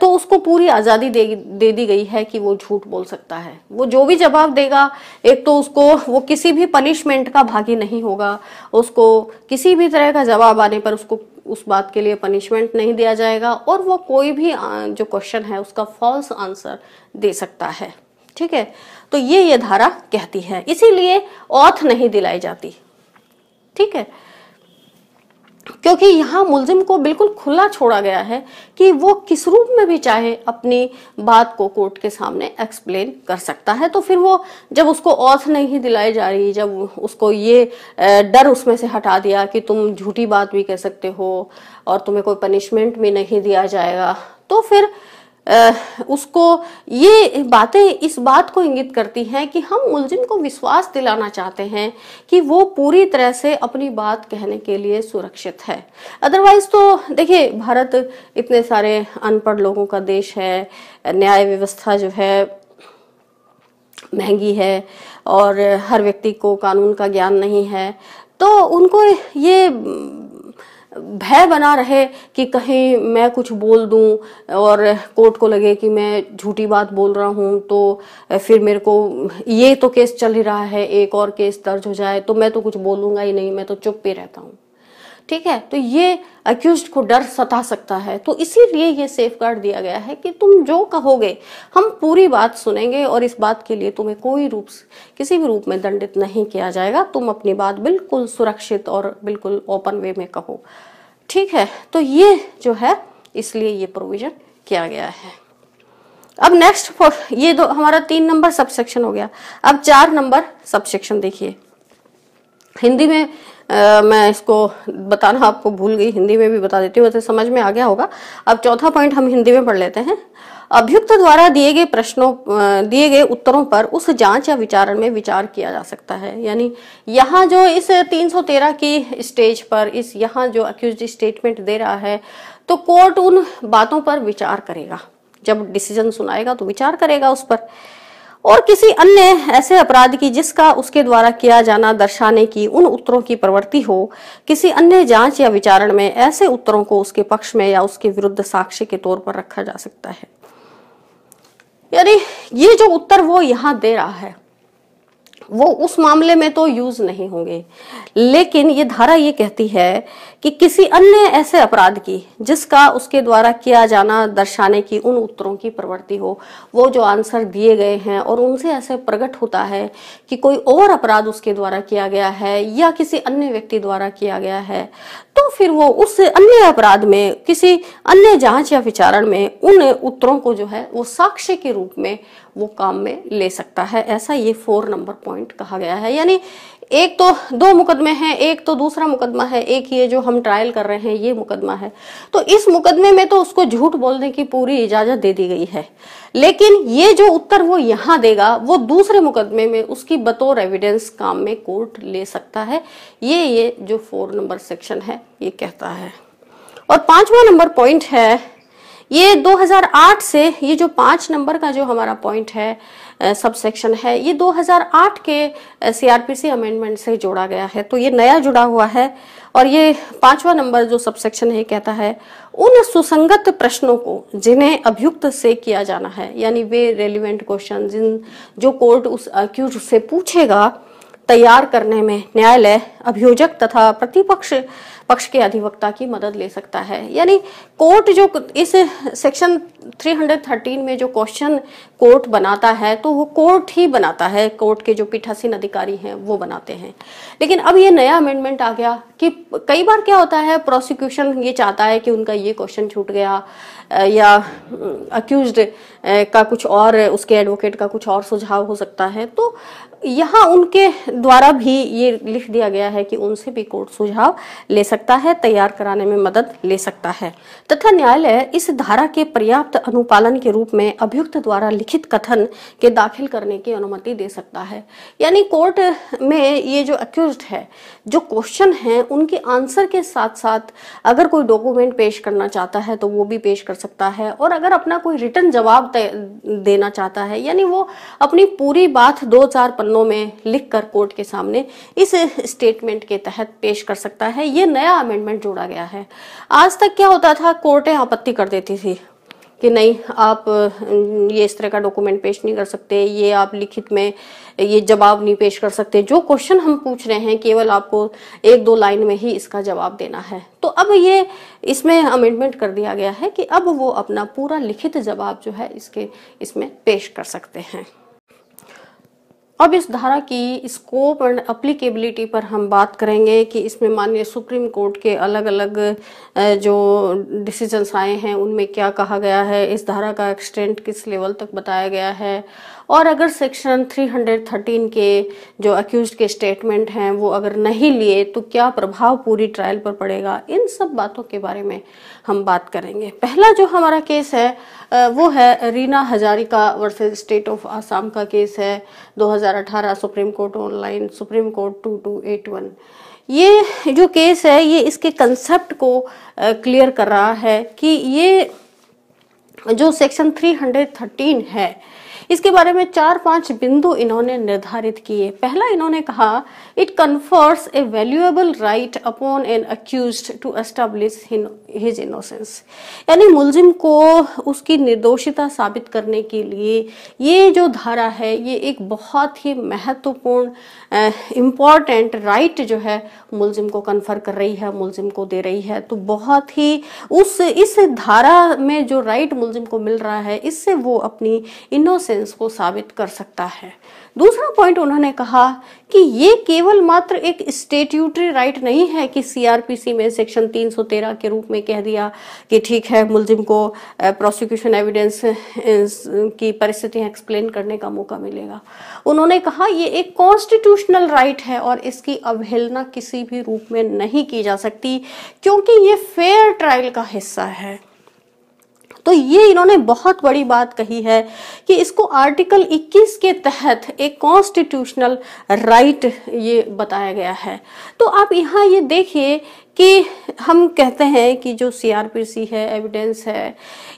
तो उसको पूरी आज़ादी दे दे दी गई है कि वो झूठ बोल सकता है वो जो भी जवाब देगा एक तो उसको वो किसी भी पनिशमेंट का भागी नहीं होगा उसको किसी भी तरह का जवाब आने पर उसको उस बात के लिए पनिशमेंट नहीं दिया जाएगा और वो कोई भी जो क्वेश्चन है उसका फॉल्स आंसर दे सकता है ठीक है तो ये ये धारा कहती है इसीलिए औथ नहीं दिलाई जाती ठीक है क्योंकि यहाँ मुलजिम को बिल्कुल खुला छोड़ा गया है कि वो किस रूप में भी चाहे अपनी बात को कोर्ट के सामने एक्सप्लेन कर सकता है तो फिर वो जब उसको औथ नहीं दिलाई जा रही जब उसको ये डर उसमें से हटा दिया कि तुम झूठी बात भी कह सकते हो और तुम्हें कोई पनिशमेंट भी नहीं दिया जाएगा तो फिर उसको ये बातें इस बात को इंगित करती हैं कि हम मुलजिम को विश्वास दिलाना चाहते हैं कि वो पूरी तरह से अपनी बात कहने के लिए सुरक्षित है अदरवाइज तो देखिए भारत इतने सारे अनपढ़ लोगों का देश है न्याय व्यवस्था जो है महंगी है और हर व्यक्ति को कानून का ज्ञान नहीं है तो उनको ये भय बना रहे कि कहीं मैं कुछ बोल दूं और कोर्ट को लगे कि मैं झूठी बात बोल रहा हूं तो फिर मेरे को ये तो केस चल ही रहा है एक और केस दर्ज हो जाए तो मैं तो कुछ बोलूंगा ही नहीं मैं तो चुप ही रहता हूँ ठीक है तो ये अक्यूज को डर सता सकता है तो इसीलिए ये सेफ गार्ड दिया गया है कि तुम जो कहोगे हम पूरी बात सुनेंगे और इस बात के लिए तुम्हें कोई रूप किसी भी रूप में दंडित नहीं किया जाएगा तुम अपनी बात बिल्कुल सुरक्षित और बिल्कुल ओपन वे में कहो ठीक है तो ये जो है इसलिए ये प्रोविजन किया गया है अब नेक्स्ट ये दो हमारा तीन नंबर सबसेक्शन हो गया अब चार नंबर सबसेक्शन देखिए हिंदी में आ, मैं इसको बताना आपको भूल गई हिंदी में भी बता देती हूँ वैसे समझ में आ गया होगा अब चौथा पॉइंट हम हिंदी में पढ़ लेते हैं अभियुक्त द्वारा दिए गए प्रश्नों दिए गए उत्तरों पर उस जांच या विचारण में विचार किया जा सकता है यानी यहाँ जो इस 313 की स्टेज पर इस यहाँ जो अक्यूज स्टेटमेंट दे रहा है तो कोर्ट उन बातों पर विचार करेगा जब डिसीजन सुनाएगा तो विचार करेगा उस पर और किसी अन्य ऐसे अपराध की जिसका उसके द्वारा किया जाना दर्शाने की उन उत्तरों की प्रवृत्ति हो किसी अन्य जांच या विचारण में ऐसे उत्तरों को उसके पक्ष में या उसके विरुद्ध साक्ष्य के तौर पर रखा जा सकता है यानी ये जो उत्तर वो यहां दे रहा है वो उस मामले में तो यूज नहीं होंगे लेकिन ये धारा ये कहती है कि किसी अन्य ऐसे अपराध की जिसका उसके द्वारा किया जाना दर्शाने की उन उत्तरों की प्रवृत्ति हो वो जो आंसर दिए गए हैं और उनसे ऐसे प्रकट होता है कि कोई और अपराध उसके द्वारा किया गया है या किसी अन्य व्यक्ति द्वारा किया गया है तो फिर वो उस अन्य अपराध में किसी अन्य जांच या विचारण में उन उत्तरों को जो है वो साक्ष्य के रूप में वो काम में ले सकता है ऐसा ये फोर नंबर पॉइंट कहा गया है यानी एक तो दो मुकदमे हैं एक तो दूसरा मुकदमा है एक ये जो हम ट्रायल कर रहे हैं ये मुकदमा है तो इस मुकदमे में तो उसको झूठ बोलने की पूरी इजाजत दे दी गई है लेकिन ये जो उत्तर वो यहाँ देगा वो दूसरे मुकदमे में उसकी बतौर एविडेंस काम में कोर्ट ले सकता है ये ये जो फोर नंबर सेक्शन है ये कहता है और पांचवा नंबर पॉइंट है ये 2008 से ये जो पांच नंबर का जो हमारा पॉइंट है सब सेक्शन है ये 2008 के सीआरपीसी अमेंडमेंट से जोड़ा गया है तो ये नया जुड़ा हुआ है और ये पांचवा नंबर जो सब सेक्शन है कहता है उन सुसंगत प्रश्नों को जिन्हें अभियुक्त से किया जाना है यानी वे रेलिवेंट क्वेश्चन जिन जो कोर्ट उस अक्यूज से पूछेगा तैयार करने में न्यायालय अभियोजक तथा प्रतिपक्ष पक्ष के अधिवक्ता की मदद ले सकता है यानी कोर्ट जो इस सेक्शन 313 में जो क्वेश्चन कोर्ट बनाता है तो वो कोर्ट ही बनाता है कोर्ट के जो पीठासीन अधिकारी हैं वो बनाते हैं लेकिन अब ये नया अमेंडमेंट आ गया कि कई बार क्या होता है प्रोसिक्यूशन ये चाहता है कि उनका ये क्वेश्चन छूट गया या अक्यूज का कुछ और उसके एडवोकेट का कुछ और सुझाव हो सकता है तो यहाँ उनके द्वारा भी ये लिख दिया गया है कि उनसे भी कोर्ट सुझाव ले सकता सकता है तैयार कराने में मदद ले सकता है तथा न्यायालय इस धारा के पर्याप्त अनुपालन के रूप में अभियुक्त द्वारा लिखित कथन के दाखिल करने की अनुमति दे सकता है यानी कोर्ट में ये जो अक्यूज है जो क्वेश्चन है उनके आंसर के साथ साथ अगर कोई डॉक्यूमेंट पेश करना चाहता है तो वो भी पेश कर सकता है और अगर अपना कोई रिटर्न जवाब देना चाहता है यानी वो अपनी पूरी बात दो चार पन्नों में लिख कर कोर्ट के सामने इस स्टेटमेंट के तहत पेश कर सकता है ये नया नया अमेंडमेंट जोड़ा गया है आज तक क्या होता था कोर्टें आपत्ति कर देती थी कि नहीं आप ये इस तरह का डॉक्यूमेंट पेश नहीं कर सकते ये आप लिखित में ये जवाब नहीं पेश कर सकते जो क्वेश्चन हम पूछ रहे हैं केवल आपको एक दो लाइन में ही इसका जवाब देना है तो अब ये इसमें अमेंडमेंट कर दिया गया है कि अब वो अपना पूरा लिखित जवाब जो है इसके इसमें पेश कर सकते हैं अब इस धारा की स्कोप एंड अप्लीकेबिलिटी पर हम बात करेंगे कि इसमें माननीय सुप्रीम कोर्ट के अलग अलग जो डिसीजंस आए हैं उनमें क्या कहा गया है इस धारा का एक्सटेंट किस लेवल तक बताया गया है और अगर सेक्शन 313 के जो अक्यूज के स्टेटमेंट हैं वो अगर नहीं लिए तो क्या प्रभाव पूरी ट्रायल पर पड़ेगा इन सब बातों के बारे में हम बात करेंगे पहला जो हमारा केस है वो है Reena Hazarika versus state of Assam का केस है 2018 Supreme Court online Supreme Court 2281 ये जो केस है ये इसके कंसेप्ट को क्लियर कर रहा है कि ये जो सेक्शन 313 है इसके बारे में चार पांच बिंदु इन्होंने निर्धारित किए पहला इन्होंने कहा it confers a valuable right upon an accused to establish his innocence यानी मुलजिम को उसकी निर्दोषिता साबित करने के लिए ये जो धारा है ये एक बहुत ही महत्वपूर्ण इम्पॉर्टेंट राइट जो है मुलजिम को कन्फर कर रही है मुलजिम को दे रही है तो बहुत ही उस इस धारा में जो राइट मुलजिम को मिल रहा है इससे वो अपनी इनोसेंस को साबित कर सकता है दूसरा पॉइंट उन्होंने कहा कि ये केवल मात्र एक स्टेट्यूटरी राइट नहीं है कि सीआरपीसी में सेक्शन 313 के रूप में कह दिया कि ठीक है मुलजिम को प्रोसिक्यूशन एविडेंस की परिस्थितियां एक्सप्लेन करने का मौका मिलेगा उन्होंने कहा ये एक कॉन्स्टिट्यूशनल राइट है और इसकी अवहेलना किसी भी रूप में नहीं की जा सकती क्योंकि ये फेयर ट्रायल का हिस्सा है तो ये इन्होंने बहुत बड़ी बात कही है कि इसको आर्टिकल 21 के तहत एक कॉन्स्टिट्यूशनल राइट ये बताया गया है तो आप यहाँ ये देखिए कि हम कहते हैं कि जो सीआरपीसी है एविडेंस है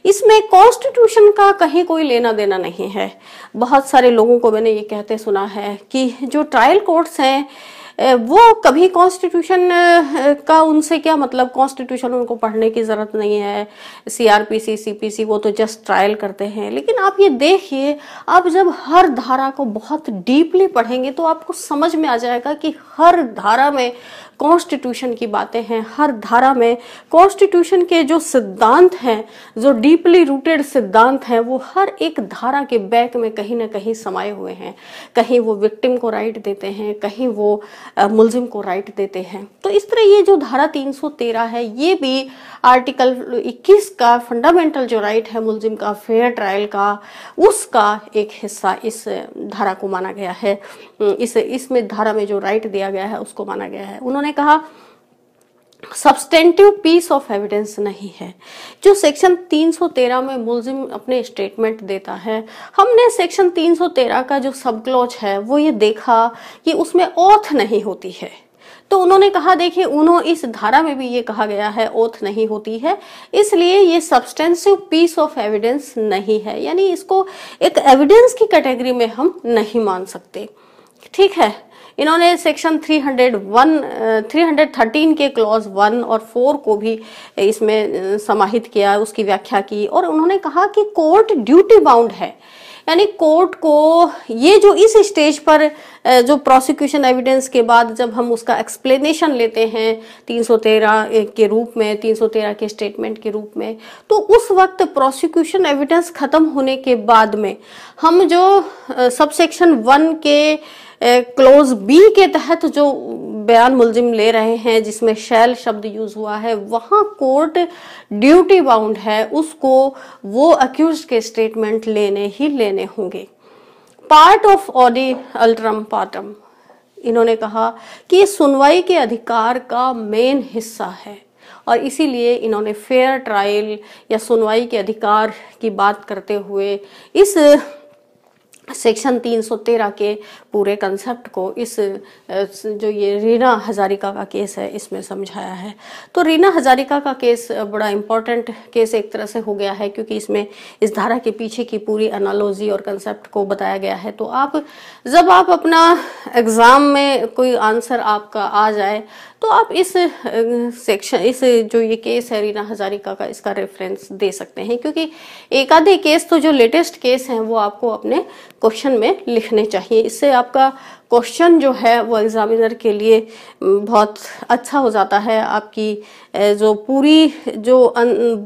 इसमें कॉन्स्टिट्यूशन का कहीं कोई लेना देना नहीं है बहुत सारे लोगों को मैंने ये कहते सुना है कि जो ट्रायल कोर्ट्स हैं वो कभी कॉन्स्टिट्यूशन का उनसे क्या मतलब कॉन्स्टिट्यूशन उनको पढ़ने की ज़रूरत नहीं है सीआरपीसी सीपीसी वो तो जस्ट ट्रायल करते हैं लेकिन आप ये देखिए आप जब हर धारा को बहुत डीपली पढ़ेंगे तो आपको समझ में आ जाएगा कि हर धारा में कॉन्स्टिट्यूशन की बातें हैं हर धारा में कॉन्स्टिट्यूशन के जो सिद्धांत हैं जो डीपली रूटेड सिद्धांत हैं वो हर एक धारा के बैक में कहीं ना कहीं समाये हुए हैं कहीं वो विक्टिम को राइट देते हैं कहीं वो मुलजिम को राइट देते हैं तो इस तरह ये जो धारा 313 है ये भी आर्टिकल 21 का फंडामेंटल जो राइट है मुलजिम का फेयर ट्रायल का उसका एक हिस्सा इस धारा को माना गया है इस इसमें धारा में जो राइट दिया गया है उसको माना गया है उन्होंने कहा सब्सटेंटिव पीस ऑफ एविडेंस नहीं है जो सेक्शन 313 में मुलजिम अपने स्टेटमेंट देता है हमने सेक्शन 313 का जो सब क्लॉज है वो ये देखा कि उसमें ऑथ नहीं होती है तो उन्होंने कहा देखिए उन्होंने इस धारा में भी ये कहा गया है ओथ नहीं होती है इसलिए ये सब्सटेंसिव पीस ऑफ एविडेंस नहीं है यानी इसको एक एविडेंस की कैटेगरी में हम नहीं मान सकते ठीक है इन्होंने सेक्शन 301 313 के क्लॉज वन और फोर को भी इसमें समाहित किया उसकी व्याख्या की और उन्होंने कहा कि कोर्ट ड्यूटी बाउंड है यानी कोर्ट को ये जो इस स्टेज पर जो प्रोसिक्यूशन एविडेंस के बाद जब हम उसका एक्सप्लेनेशन लेते हैं 313 के रूप में 313 के स्टेटमेंट के रूप में तो उस वक्त प्रोसिक्यूशन एविडेंस खत्म होने के बाद में हम जो सबसेक्शन वन के क्लोज बी के तहत जो बयान मुलजिम ले रहे हैं जिसमें शैल शब्द यूज हुआ है वहां कोर्ट ड्यूटी बाउंड है उसको वो अक्यूज के स्टेटमेंट लेने ही लेने होंगे पार्ट ऑफ ऑडी अल्ट्रम पार्टम इन्होंने कहा कि ये सुनवाई के अधिकार का मेन हिस्सा है और इसीलिए इन्होंने फेयर ट्रायल या सुनवाई के अधिकार की बात करते हुए इस सेक्शन 313 के पूरे कंसेप्ट को इस जो ये रीना हजारिका का केस है इसमें समझाया है तो रीना हजारिका का केस बड़ा इम्पोर्टेंट केस एक तरह से हो गया है क्योंकि इसमें इस धारा के पीछे की पूरी एनालॉजी और कंसेप्ट को बताया गया है तो आप जब आप अपना एग्ज़ाम में कोई आंसर आपका आ जाए तो आप इस सेक्शन इस जो ये केस है रीना हजारिका का इसका रेफरेंस दे सकते हैं क्योंकि एक आधे केस तो जो लेटेस्ट केस हैं वो आपको अपने क्वेश्चन में लिखने चाहिए इससे आपका क्वेश्चन जो है वो एग्ज़ामिनर के लिए बहुत अच्छा हो जाता है आपकी जो पूरी जो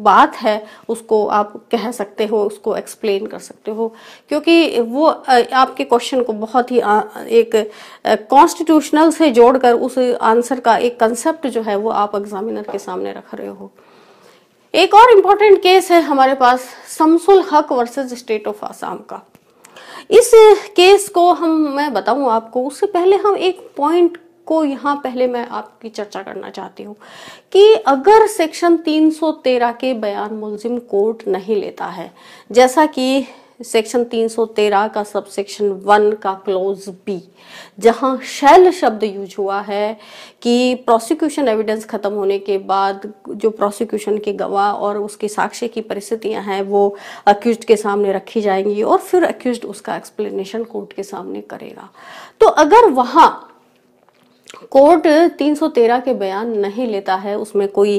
बात है उसको आप कह सकते हो उसको एक्सप्लेन कर सकते हो क्योंकि वो आपके क्वेश्चन को बहुत ही एक कॉन्स्टिट्यूशनल से जोड़कर उस आंसर का एक कंसेप्ट जो है वो आप एग्ज़ामिनर के सामने रख रहे हो एक और इम्पोर्टेंट केस है हमारे पास समसुल हक वर्सेस स्टेट ऑफ आसाम का इस केस को हम मैं बताऊं आपको उससे पहले हम एक पॉइंट को यहाँ पहले मैं आपकी चर्चा करना चाहती हूँ कि अगर सेक्शन 313 के बयान मुलजिम कोर्ट नहीं लेता है जैसा कि सेक्शन 313 का सब सेक्शन वन का क्लोज बी जहां शैल शब्द यूज हुआ है कि प्रोसिक्यूशन एविडेंस खत्म होने के बाद जो प्रोसिक्यूशन के गवाह और उसके साक्ष्य की परिस्थितियां हैं वो अक्यूज के सामने रखी जाएंगी और फिर अक्यूज उसका एक्सप्लेनेशन कोर्ट के सामने करेगा तो अगर वहाँ कोर्ट 313 के बयान नहीं लेता है उसमें कोई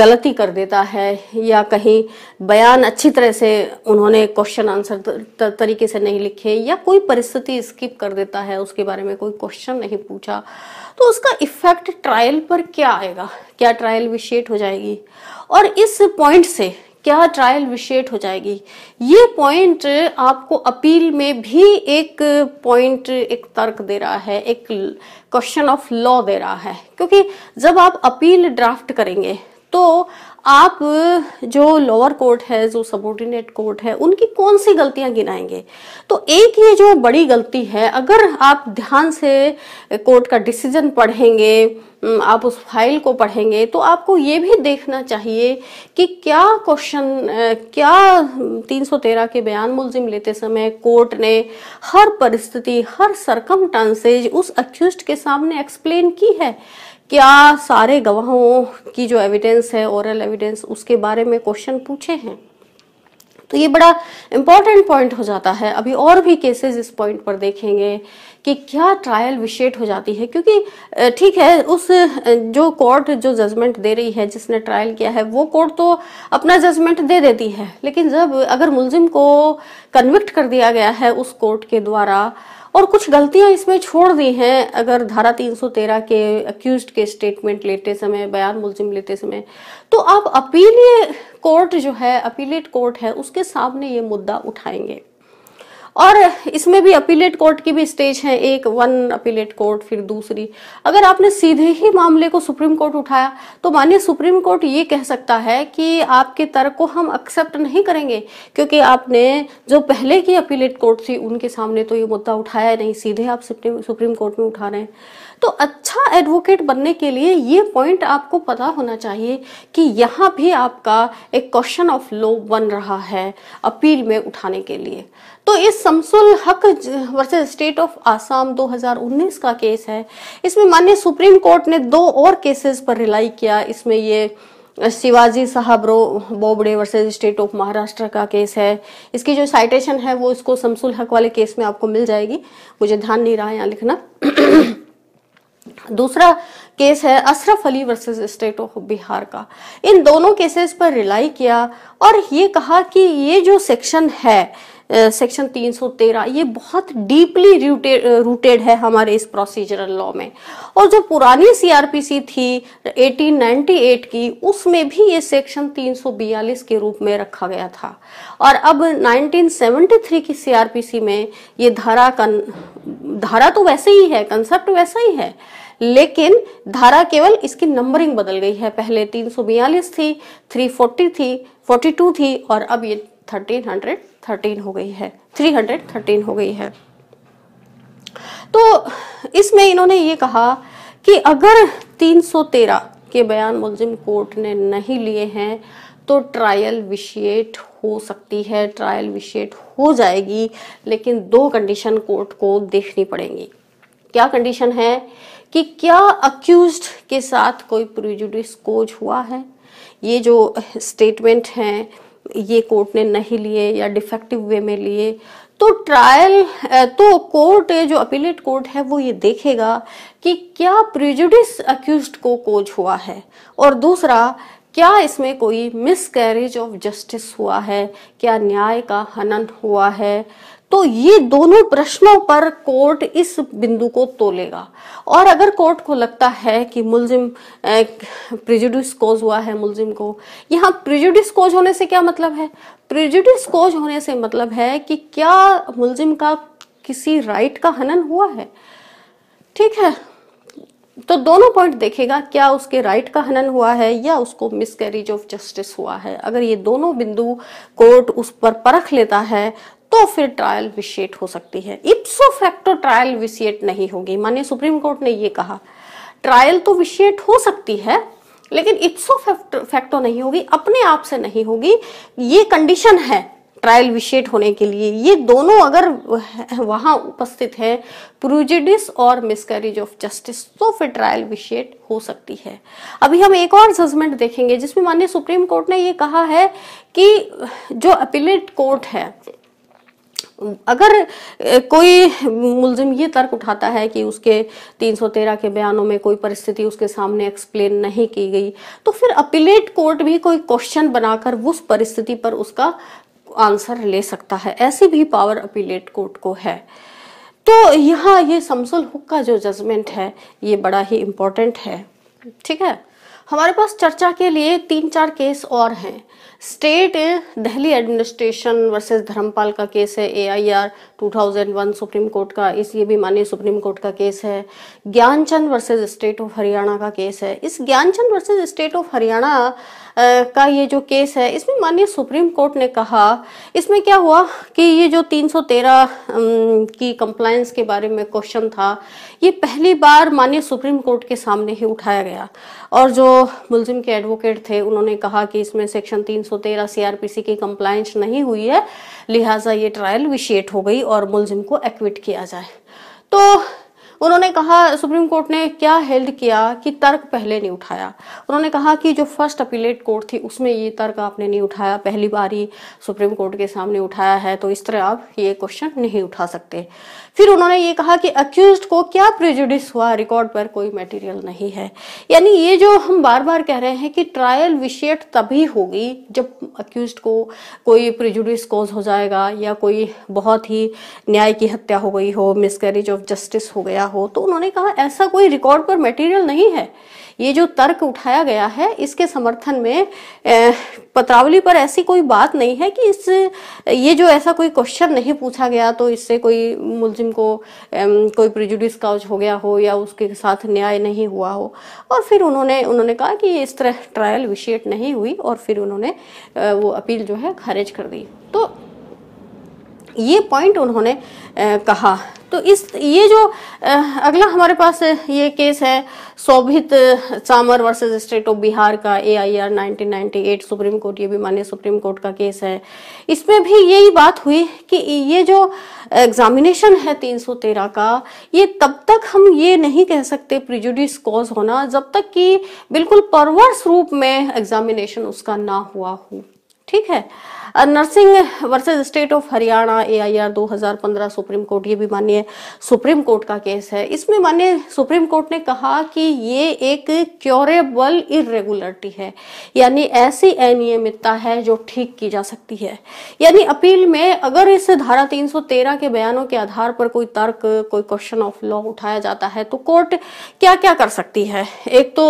गलती कर देता है या कहीं बयान अच्छी तरह से उन्होंने क्वेश्चन आंसर तरीके से नहीं लिखे या कोई परिस्थिति स्किप कर देता है उसके बारे में कोई क्वेश्चन नहीं पूछा तो उसका इफेक्ट ट्रायल पर क्या आएगा क्या ट्रायल विशेट हो जाएगी और इस पॉइंट से क्या ट्रायल विशेट हो जाएगी ये पॉइंट आपको अपील में भी एक पॉइंट एक तर्क दे रहा है एक क्वेश्चन ऑफ लॉ दे रहा है क्योंकि जब आप अपील ड्राफ्ट करेंगे तो आप जो लोअर कोर्ट है जो सबोर्डिनेट कोर्ट है उनकी कौन सी गलतियां गिनाएंगे तो एक ये जो बड़ी गलती है अगर आप ध्यान से कोर्ट का डिसीजन पढ़ेंगे आप उस फाइल को पढ़ेंगे तो आपको ये भी देखना चाहिए कि क्या क्वेश्चन क्या 313 के बयान मुलजिम लेते समय कोर्ट ने हर परिस्थिति हर सरकम उस एक्यूज के सामने एक्सप्लेन की है क्या सारे गवाहों की जो एविडेंस है ओरल एविडेंस उसके बारे में क्वेश्चन पूछे हैं तो ये बड़ा इम्पॉर्टेंट पॉइंट हो जाता है अभी और भी केसेस इस पॉइंट पर देखेंगे कि क्या ट्रायल विशेट हो जाती है क्योंकि ठीक है उस जो कोर्ट जो जजमेंट दे रही है जिसने ट्रायल किया है वो कोर्ट तो अपना जजमेंट दे देती है लेकिन जब अगर मुलजिम को कन्विक्ट कर दिया गया है उस कोर्ट के द्वारा और कुछ गलतियां इसमें छोड़ दी हैं अगर धारा 313 के अक्यूज के स्टेटमेंट लेते समय बयान मुलजिम लेते समय तो आप अपीलीय कोर्ट जो है अपीलेट कोर्ट है उसके सामने ये मुद्दा उठाएंगे और इसमें भी अपीलेट कोर्ट की भी स्टेज है एक वन अपीलेट कोर्ट फिर दूसरी अगर आपने सीधे ही मामले को सुप्रीम कोर्ट उठाया तो मान्य सुप्रीम कोर्ट ये कह सकता है कि आपके तर्क को हम एक्सेप्ट नहीं करेंगे क्योंकि आपने जो पहले की अपीलेट कोर्ट थी उनके सामने तो ये मुद्दा उठाया नहीं सीधे आप सुप्रीम कोर्ट में उठा रहे हैं तो अच्छा एडवोकेट बनने के लिए ये पॉइंट आपको पता होना चाहिए कि यहाँ भी आपका एक क्वेश्चन ऑफ लॉ बन रहा है अपील में उठाने के लिए तो इस समसुल हक वर्सेस स्टेट ऑफ आसाम 2019 का केस है इसमें माननीय सुप्रीम कोर्ट ने दो और केसेस पर रिलाई किया इसमें ये Shivaji Sahab Rao Bobde versus state of Maharashtra का केस है इसकी जो साइटेशन है वो इसको समसुल हक वाले केस में आपको मिल जाएगी मुझे ध्यान नहीं रहा यहाँ लिखना दूसरा केस है Ashraf Ali versus state of Bihar का इन दोनों केसेस पर रिलाई किया और ये कहा कि ये जो सेक्शन है सेक्शन 313 ये बहुत डीपली रूटेड रूटेड है हमारे इस प्रोसीजरल लॉ में और जो पुरानी सीआरपीसी थी 1898 की उसमें भी ये सेक्शन 342 के रूप में रखा गया था और अब 1973 की सीआरपीसी में ये धारा का धारा तो वैसे ही है कंसेप्ट वैसा ही है लेकिन धारा केवल इसकी नंबरिंग बदल गई है पहले तीन थी 340 थी 342 थी और अब ये 1300 थर्टीन हो गई है थ्री हंड्रेड थर्टीन हो गई है तो इसमें इन्होंने ये कहा कि अगर 313 के बयान मुलजिम कोर्ट ने नहीं लिए हैं तो ट्रायल विशिएट हो सकती है ट्रायल विशिएट हो जाएगी लेकिन दो कंडीशन कोर्ट को देखनी पड़ेंगी क्या कंडीशन है कि क्या अक्यूज के साथ कोई प्रिजुडिस कोज हुआ है ये जो स्टेटमेंट हैं ये कोर्ट ने नहीं लिए या डिफेक्टिव वे में लिए तो ट्रायल तो कोर्ट जो अपीलेट कोर्ट है वो ये देखेगा कि क्या प्रिजुडिस अक्यूज को कोज हुआ है और दूसरा क्या इसमें कोई मिसकैरेज ऑफ जस्टिस हुआ है क्या न्याय का हनन हुआ है तो ये दोनों प्रश्नों पर कोर्ट इस बिंदु को तोलेगा और अगर कोर्ट को लगता है कि मुलजिम प्रिजुडिस कोज हुआ है मुलजिम को यहाँ प्रिजुडिस कोज होने से क्या मतलब है प्रिजुडिस कोज होने से मतलब है कि क्या मुलजिम का किसी राइट का हनन हुआ है ठीक है तो दोनों पॉइंट देखेगा क्या उसके राइट का हनन हुआ है या उसको मिसकैरिज ऑफ जस्टिस हुआ है अगर ये दोनों बिंदु कोर्ट उस पर परख लेता है तो फिर ट्रायल विशिएट हो सकती है इप्सो फैक्टो ट्रायल विशिएट नहीं होगी माने सुप्रीम कोर्ट ने ये कहा ट्रायल तो विशिएट हो सकती है लेकिन इप्सो फैक्टो नहीं होगी अपने आप से नहीं होगी ये कंडीशन है ट्रायल विशेट होने के लिए ये दोनों अगर वहां उपस्थित है प्रोजिडिस और मिसकैरेज ऑफ जस्टिस तो फिर ट्रायल विशेट हो सकती है अभी हम एक और जजमेंट देखेंगे जिसमें माननीय सुप्रीम कोर्ट ने ये कहा है कि जो अपीलेट कोर्ट है अगर कोई मुलजिम ये तर्क उठाता है कि उसके 313 के बयानों में कोई परिस्थिति उसके सामने एक्सप्लेन नहीं की गई तो फिर अपीलेट कोर्ट भी कोई क्वेश्चन बनाकर उस परिस्थिति पर उसका आंसर ले सकता है ऐसी भी पावर अपीलेट कोर्ट को है तो यहाँ ये समसुल हुक का जो जजमेंट है ये बड़ा ही इम्पोर्टेंट है ठीक है हमारे पास चर्चा के लिए तीन चार केस और हैं state Delhi administration versus Dharampal का केस है एआईआर 2001 सुप्रीम कोर्ट का इसलिए भी माननीय सुप्रीम कोर्ट का केस है Gyanchand versus state of Haryana का केस है इस Gyanchand versus state of Haryana का ये जो केस है इसमें माननीय सुप्रीम कोर्ट ने कहा इसमें क्या हुआ कि ये जो 313 की कंप्लायंस के बारे में क्वेश्चन था ये पहली बार माननीय सुप्रीम कोर्ट के सामने ही उठाया गया और जो मुलजिम के एडवोकेट थे उन्होंने कहा कि इसमें सेक्शन 313 सीआरपीसी की कंप्लायंस नहीं हुई है लिहाजा ये ट्रायल विशिएट हो गई और मुलजिम को एक्विट किया जाए तो उन्होंने कहा सुप्रीम कोर्ट ने क्या हेल्ड किया कि तर्क पहले नहीं उठाया उन्होंने कहा कि जो फर्स्ट अपीलेट कोर्ट थी उसमें ये तर्क आपने नहीं उठाया पहली बार ही सुप्रीम कोर्ट के सामने उठाया है तो इस तरह आप ये क्वेश्चन नहीं उठा सकते फिर उन्होंने ये कहा कि अक्यूज को क्या प्रेजुडिस हुआ रिकॉर्ड पर कोई मटेरियल नहीं है यानी ये जो हम बार बार कह रहे हैं कि ट्रायल विशेट तभी होगी जब अक्यूज को कोई प्रिजुडिस कॉज हो जाएगा या कोई बहुत ही न्याय की हत्या हो गई हो मिसकैरेज ऑफ जस्टिस हो गया हो तो उन्होंने कहा ऐसा कोई रिकॉर्ड पर मटेरियल नहीं है ये जो तर्क उठाया गया है इसके समर्थन में पत्रावली पर ऐसी कोई बात नहीं है कि इस ये जो ऐसा कोई क्वेश्चन नहीं पूछा गया तो इससे कोई मुलजिम को कोई प्रिजुडिस काउज हो गया हो या उसके साथ न्याय नहीं हुआ हो और फिर उन्होंने उन्होंने कहा कि इस तरह ट्रायल विशिएट नहीं हुई और फिर उन्होंने वो अपील जो है खारिज कर दी तो ये पॉइंट उन्होंने कहा तो इस ये जो अगला हमारे पास ये केस है Shobhit Chamar versus state of Bihar का एआईआर 1998 सुप्रीम कोर्ट ये भी मान्य सुप्रीम कोर्ट का केस है इसमें भी यही बात हुई कि ये जो एग्जामिनेशन है 313 का ये तब तक हम ये नहीं कह सकते प्रिजुडिस कॉज होना जब तक कि बिल्कुल परवर्स रूप में एग्जामिनेशन उसका ना हुआ हो ठीक है Narsingh versus state of Haryana A 2015 Supreme Court ये भी मान्य सुप्रीम कोर्ट का केस है इसमें मान्य सुप्रीम कोर्ट ने कहा कि ये एक क्योरेबल इरेगुलरिटी है यानी ऐसी अनियमितता है जो ठीक की जा सकती है यानी अपील में अगर इस धारा 313 के बयानों के आधार पर कोई तर्क कोई क्वेश्चन ऑफ लॉ उठाया जाता है तो कोर्ट क्या क्या कर सकती है एक तो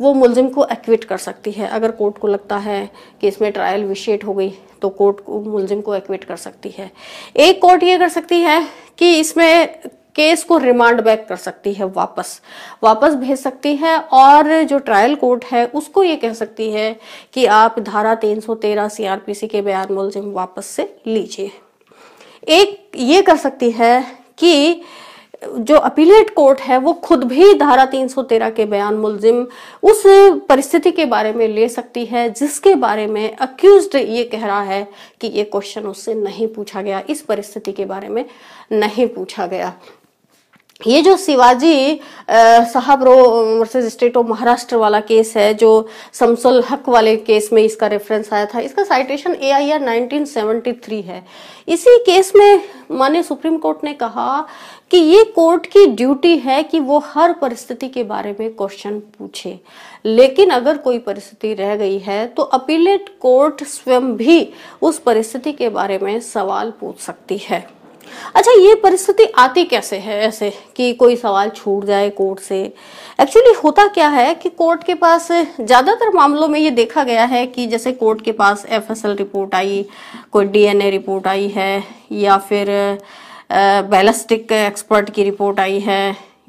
वो मुलजिम को एक्विट कर सकती है अगर कोर्ट को लगता है कि इसमें ट्रायल विशेट हो गई तो कोर्ट मुलजिम को एक्विट कर सकती है एक कोर्ट ये कर सकती है कि इसमें केस को रिमांड बैक कर सकती है वापस वापस भेज सकती है और जो ट्रायल कोर्ट है उसको ये कह सकती है कि आप धारा 313 सीआरपीसी के बयान मुलजिम वापस से लीजिए एक ये कर सकती है कि जो अपीलेट कोर्ट है वो खुद भी धारा 313 के बयान मुलजिम उस परिस्थिति के बारे में ले सकती है जिसके बारे में अक्यूज ये कह रहा है कि ये क्वेश्चन उससे नहीं पूछा गया इस परिस्थिति के बारे में नहीं पूछा गया ये जो Shivaji Sahab Rao versus state of Maharashtra वाला केस है जो समसुल हक वाले केस में इसका रेफरेंस आया था इसका citation A I R nineteen है इसी केस में माने सुप्रीम कोर्ट ने कहा कि ये कोर्ट की ड्यूटी है कि वो हर परिस्थिति के बारे में क्वेश्चन पूछे लेकिन अगर कोई परिस्थिति रह गई है तो अपीलेट कोर्ट स्वयं भी उस परिस्थिति के बारे में सवाल पूछ सकती है अच्छा ये परिस्थिति आती कैसे है ऐसे कि कोई सवाल छूट जाए कोर्ट से एक्चुअली होता क्या है कि कोर्ट के पास ज़्यादातर मामलों में ये देखा गया है कि जैसे कोर्ट के पास एफएसएल रिपोर्ट आई कोई डीएनए रिपोर्ट आई है या फिर बैलिस्टिक एक्सपर्ट की रिपोर्ट आई है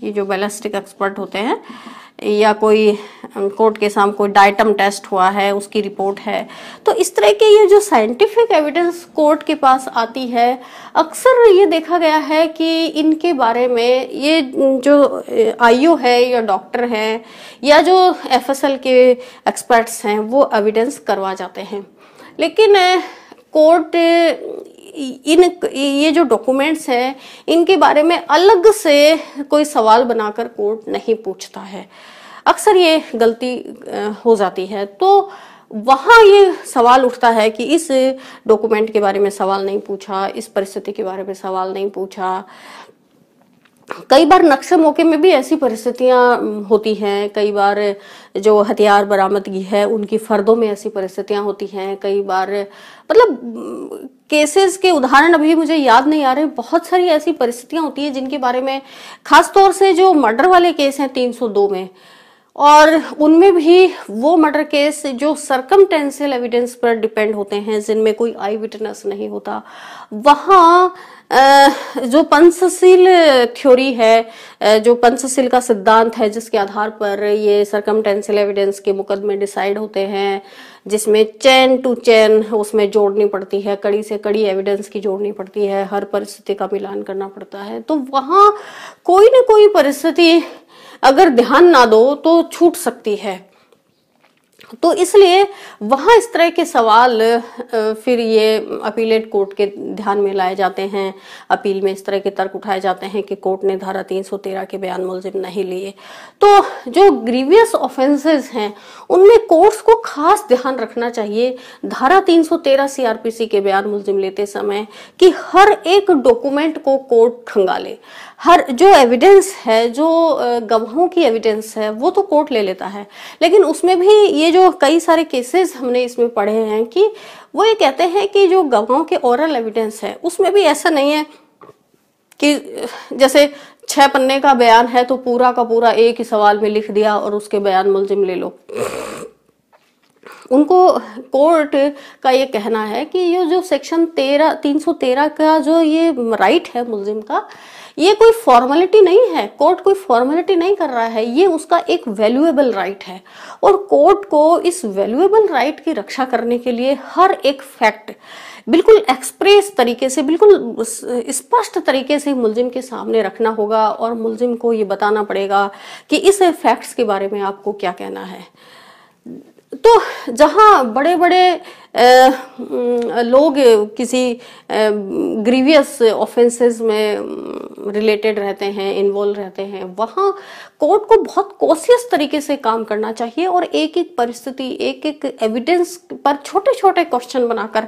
ये जो बैलिस्टिक एक्सपर्ट होते हैं या कोई कोर्ट के सामने कोई डाइटम टेस्ट हुआ है उसकी रिपोर्ट है तो इस तरह के ये जो साइंटिफिक एविडेंस कोर्ट के पास आती है अक्सर ये देखा गया है कि इनके बारे में ये जो आईओ है या डॉक्टर हैं या जो एफएसएल के एक्सपर्ट्स हैं वो एविडेंस करवा जाते हैं लेकिन कोर्ट इन ये जो डॉक्यूमेंट्स हैं इनके बारे में अलग से कोई सवाल बनाकर कोर्ट नहीं पूछता है अक्सर ये गलती हो जाती है तो वहाँ ये सवाल उठता है कि इस डॉक्यूमेंट के बारे में सवाल नहीं पूछा इस परिस्थिति के बारे में सवाल नहीं पूछा कई बार नक्शे मौके में भी ऐसी परिस्थितियां होती हैं कई बार जो हथियार बरामदगी है उनकी फर्दों में ऐसी परिस्थितियां होती हैं कई बार मतलब केसेस के उदाहरण अभी मुझे याद नहीं आ रहे बहुत सारी ऐसी परिस्थितियां होती हैं जिनके बारे में खासतौर से जो मर्डर वाले केस हैं 302 में और उनमें भी वो मर्डर केस जो सरकमटेंशियल एविडेंस पर डिपेंड होते हैं जिनमें कोई आई विटनेस नहीं होता वहाँ जो पंचशील थ्योरी है जो पंचशील का सिद्धांत है जिसके आधार पर ये सरकमटेंशियल एविडेंस के मुकदमे डिसाइड होते हैं जिसमें चैन टू चैन उसमें जोड़नी पड़ती है कड़ी से कड़ी एविडेंस की जोड़नी पड़ती है हर परिस्थिति का मिलान करना पड़ता है तो वहाँ कोई ना कोई परिस्थिति अगर ध्यान ना दो तो छूट सकती है तो इसलिए वहां इस तरह के सवाल फिर ये अपीलेट कोर्ट के ध्यान में लाए जाते हैं अपील में इस तरह के तर्क उठाए जाते हैं कि कोर्ट ने धारा 313 के बयान मुलजिम नहीं लिए तो जो ग्रीवियस ऑफेंसेस हैं उनमें कोर्ट्स को खास ध्यान रखना चाहिए धारा 313 सीआरपीसी के बयान मुलजिम लेते समय कि हर एक डॉक्यूमेंट को कोर्ट खंगाले हर जो एविडेंस है जो गवाहों की एविडेंस है वो तो कोर्ट ले लेता है लेकिन उसमें भी ये जो कई सारे केसेस हमने इसमें पढ़े हैं कि वो ये कहते हैं कि जो गवाहों के ओरल एविडेंस है उसमें भी ऐसा नहीं है कि जैसे छह पन्ने का बयान है तो पूरा का पूरा एक ही सवाल में लिख दिया और उसके बयान मुलजिम ले लो उनको कोर्ट का ये कहना है कि ये जो सेक्शन तेरह तीन सौ तेरह का जो ये राइट है मुलजिम का ये कोई फॉर्मेलिटी नहीं है कोर्ट कोई फॉर्मेलिटी नहीं कर रहा है ये उसका एक वैल्यूएबल राइट है और कोर्ट को इस वैल्यूएबल राइट की रक्षा करने के लिए हर एक फैक्ट बिल्कुल एक्सप्रेस तरीके से बिल्कुल स्पष्ट तरीके से मुलजिम के सामने रखना होगा और मुलजिम को ये बताना पड़ेगा कि इस फैक्ट्स के बारे में आपको क्या कहना है तो जहाँ बड़े बड़े लोग किसी ग्रीवियस ऑफेंसेस में रिलेटेड रहते हैं इन्वॉल्व रहते हैं वहाँ कोर्ट को बहुत कोशियस तरीके से काम करना चाहिए और एक एक परिस्थिति एक एक एविडेंस पर छोटे छोटे क्वेश्चन बनाकर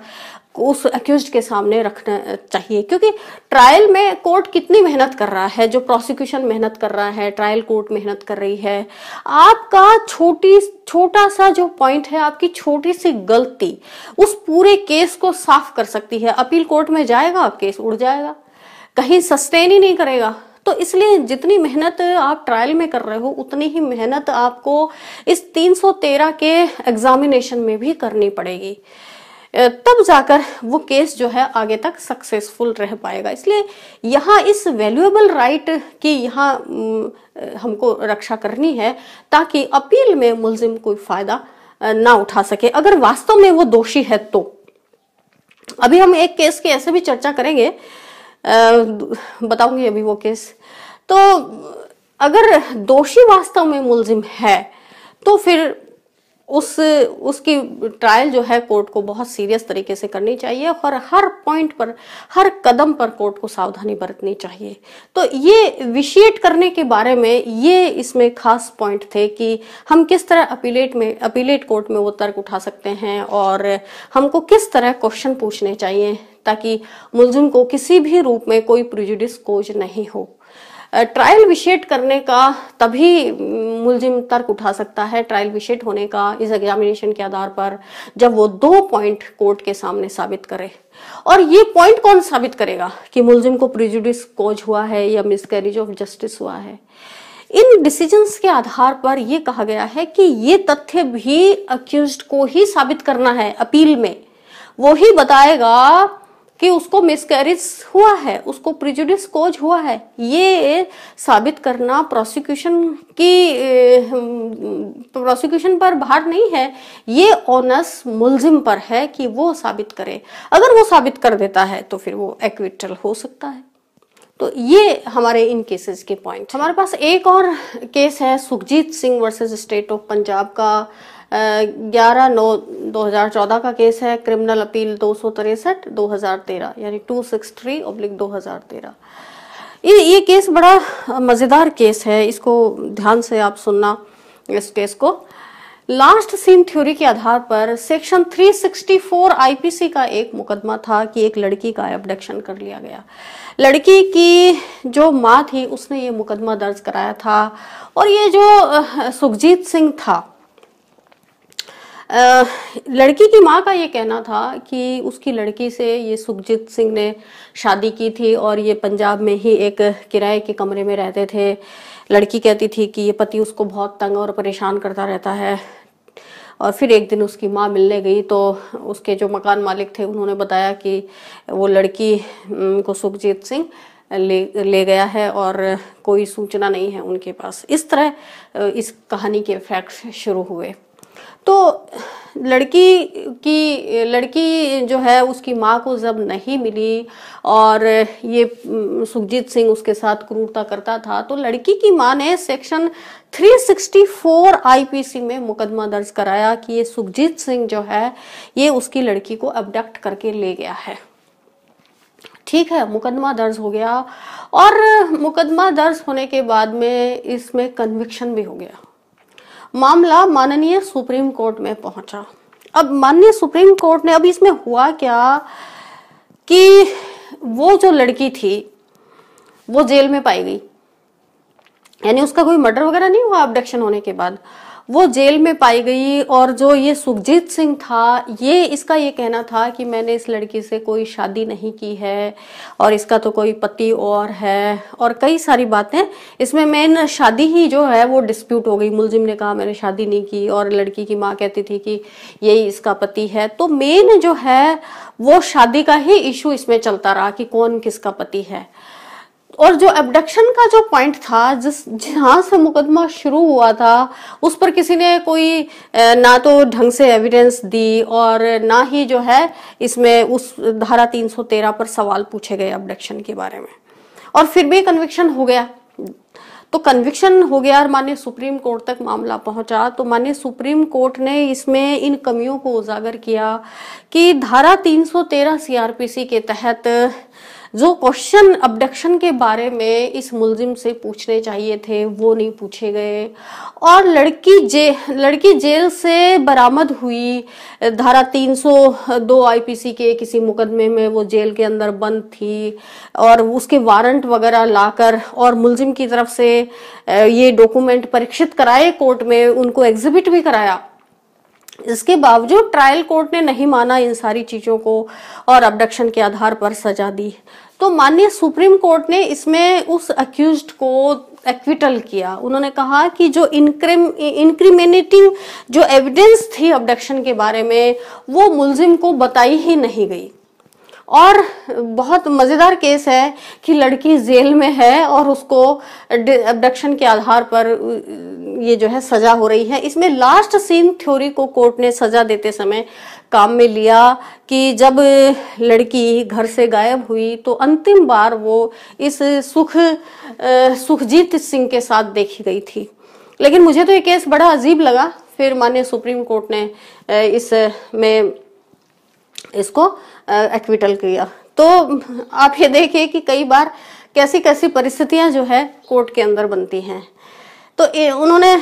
उस एक्यूज के सामने रखना चाहिए क्योंकि ट्रायल में कोर्ट कितनी मेहनत कर रहा है जो प्रोसिक्यूशन मेहनत कर रहा है ट्रायल कोर्ट मेहनत कर रही है आपका छोटी छोटा सा जो पॉइंट है आपकी छोटी सी गलती उस पूरे केस को साफ कर सकती है अपील कोर्ट में जाएगा केस उड़ जाएगा कहीं सस्टेन ही नहीं करेगा तो इसलिए जितनी मेहनत आप ट्रायल में कर रहे हो उतनी ही मेहनत आपको इस 313 के एग्जामिनेशन में भी करनी पड़ेगी तब जाकर वो केस जो है आगे तक सक्सेसफुल रह पाएगा इसलिए यहाँ इस वैल्यूएबल राइट की यहाँ हमको रक्षा करनी है ताकि अपील में मुलजिम कोई फायदा ना उठा सके अगर वास्तव में वो दोषी है तो अभी हम एक केस की ऐसे भी चर्चा करेंगे बताऊंगी अभी वो केस तो अगर दोषी वास्तव में मुलजिम है तो फिर उस उसकी ट्रायल जो है कोर्ट को बहुत सीरियस तरीके से करनी चाहिए और हर पॉइंट पर हर कदम पर कोर्ट को सावधानी बरतनी चाहिए तो ये विशिएट करने के बारे में ये इसमें खास पॉइंट थे कि हम किस तरह अपीलेट में अपीलेट कोर्ट में वो तर्क उठा सकते हैं और हमको किस तरह क्वेश्चन पूछने चाहिए ताकि मुलजिम को किसी भी रूप में कोई प्रिजुडिस कोज नहीं हो ट्रायल विशेट करने का तभी मुलजिम तर्क उठा सकता है ट्रायल विशेट होने का इस एग्जामिनेशन के आधार पर जब वो दो पॉइंट कोर्ट के सामने साबित करे और ये पॉइंट कौन साबित करेगा कि मुलजिम को प्रिजुडिस कोज हुआ है या मिसकैरेज ऑफ जस्टिस हुआ है इन डिसीजंस के आधार पर यह कहा गया है कि ये तथ्य भी अक्यूज को ही साबित करना है अपील में वो ही बताएगा कि उसको मिसकैरेज हुआ है उसको प्रिजुडिस कोज हुआ है ये साबित करना प्रोसिक्यूशन की प्रोसिक्यूशन पर भार नहीं है ये ऑनस मुलजिम पर है कि वो साबित करे अगर वो साबित कर देता है तो फिर वो एक्विटल हो सकता है तो ये हमारे इन केसेस के पॉइंट हमारे पास एक और केस है Sukhjit Singh versus state of Punjab का ग्यारह नौ 2014 का केस है क्रिमिनल अपील दो सौ तिरसठ दो हजार तेरह यानी टू सिक्स थ्री उब्लिक दो हजार तेरह ये ये केस बड़ा मज़ेदार केस है इसको ध्यान से आप सुनना इस केस को लास्ट सीन थ्योरी के आधार पर सेक्शन 364 आईपीसी का एक मुकदमा था कि एक लड़की का एबडक्शन कर लिया गया लड़की की जो माँ थी उसने ये मुकदमा दर्ज कराया था और ये जो सुखजीत सिंह था आ, लड़की की माँ का ये कहना था कि उसकी लड़की से ये सुखजीत सिंह ने शादी की थी और ये पंजाब में ही एक किराए के कमरे में रहते थे लड़की कहती थी कि ये पति उसको बहुत तंग और परेशान करता रहता है और फिर एक दिन उसकी माँ मिलने गई तो उसके जो मकान मालिक थे उन्होंने बताया कि वो लड़की को सुखजीत सिंह ले ले गया है और कोई सूचना नहीं है उनके पास इस तरह इस कहानी के फैक्ट शुरू हुए तो लड़की की लड़की जो है उसकी माँ को जब नहीं मिली और ये सुखजीत सिंह उसके साथ क्रूरता करता था तो लड़की की माँ ने सेक्शन 364 आईपीसी में मुकदमा दर्ज कराया कि ये सुखजीत सिंह जो है ये उसकी लड़की को अबडक्ट करके ले गया है ठीक है मुकदमा दर्ज हो गया और मुकदमा दर्ज होने के बाद में इसमें कन्विक्शन भी हो गया मामला माननीय सुप्रीम कोर्ट में पहुंचा अब माननीय सुप्रीम कोर्ट ने अब इसमें हुआ क्या कि वो जो लड़की थी वो जेल में पाई गई यानी उसका कोई मर्डर वगैरह नहीं हुआ अबडक्शन होने के बाद वो जेल में पाई गई और जो ये सुखजीत सिंह था ये इसका ये कहना था कि मैंने इस लड़की से कोई शादी नहीं की है और इसका तो कोई पति और है और कई सारी बातें इसमें मेन शादी ही जो है वो डिस्प्यूट हो गई मुलजिम ने कहा मैंने शादी नहीं की और लड़की की माँ कहती थी कि यही इसका पति है तो मेन जो है वो शादी का ही इशू इसमें चलता रहा कि कौन किसका पति है और जो एबडक्शन का जो पॉइंट था जिस जहाँ से मुकदमा शुरू हुआ था उस पर किसी ने कोई ना तो ढंग से एविडेंस दी और ना ही जो है इसमें उस धारा 313 पर सवाल पूछे गए एबडक्शन के बारे में और फिर भी कन्विक्शन हो गया तो कन्विक्शन हो गया और माननीय सुप्रीम कोर्ट तक मामला पहुंचा तो माननीय सुप्रीम कोर्ट ने इसमें इन कमियों को उजागर किया कि धारा 313 सीआरपीसी के तहत जो क्वेश्चन अबडक्शन के बारे में इस मुलजिम से पूछने चाहिए थे वो नहीं पूछे गए और लड़की जे लड़की जेल से बरामद हुई धारा 302 आईपीसी के किसी मुकदमे में वो जेल के अंदर बंद थी और उसके वारंट वगैरह लाकर और मुलजिम की तरफ से ये डॉक्यूमेंट परीक्षित कराए कोर्ट में उनको एग्जिबिट भी कराया इसके बावजूद ट्रायल कोर्ट ने नहीं माना इन सारी चीज़ों को और अबडक्शन के आधार पर सजा दी तो माननीय सुप्रीम कोर्ट ने इसमें उस अक्यूज को एक्विटल किया उन्होंने कहा कि जो इनक्रिम इनक्रिमिनेटिंग जो एविडेंस थी अबडक्शन के बारे में वो मुलजिम को बताई ही नहीं गई और बहुत मज़ेदार केस है कि लड़की जेल में है और उसको अबडक्शन के आधार पर ये जो है सज़ा हो रही है इसमें लास्ट सीन थ्योरी को कोर्ट ने सज़ा देते समय काम में लिया कि जब लड़की घर से गायब हुई तो अंतिम बार वो इस सुख सुखजीत सिंह के साथ देखी गई थी लेकिन मुझे तो ये केस बड़ा अजीब लगा फिर माननीय सुप्रीम कोर्ट ने इस में इसको एक्विटल किया तो आप ये देखिए कि कई बार कैसी कैसी परिस्थितियां जो है कोर्ट के अंदर बनती हैं तो ए, उन्होंने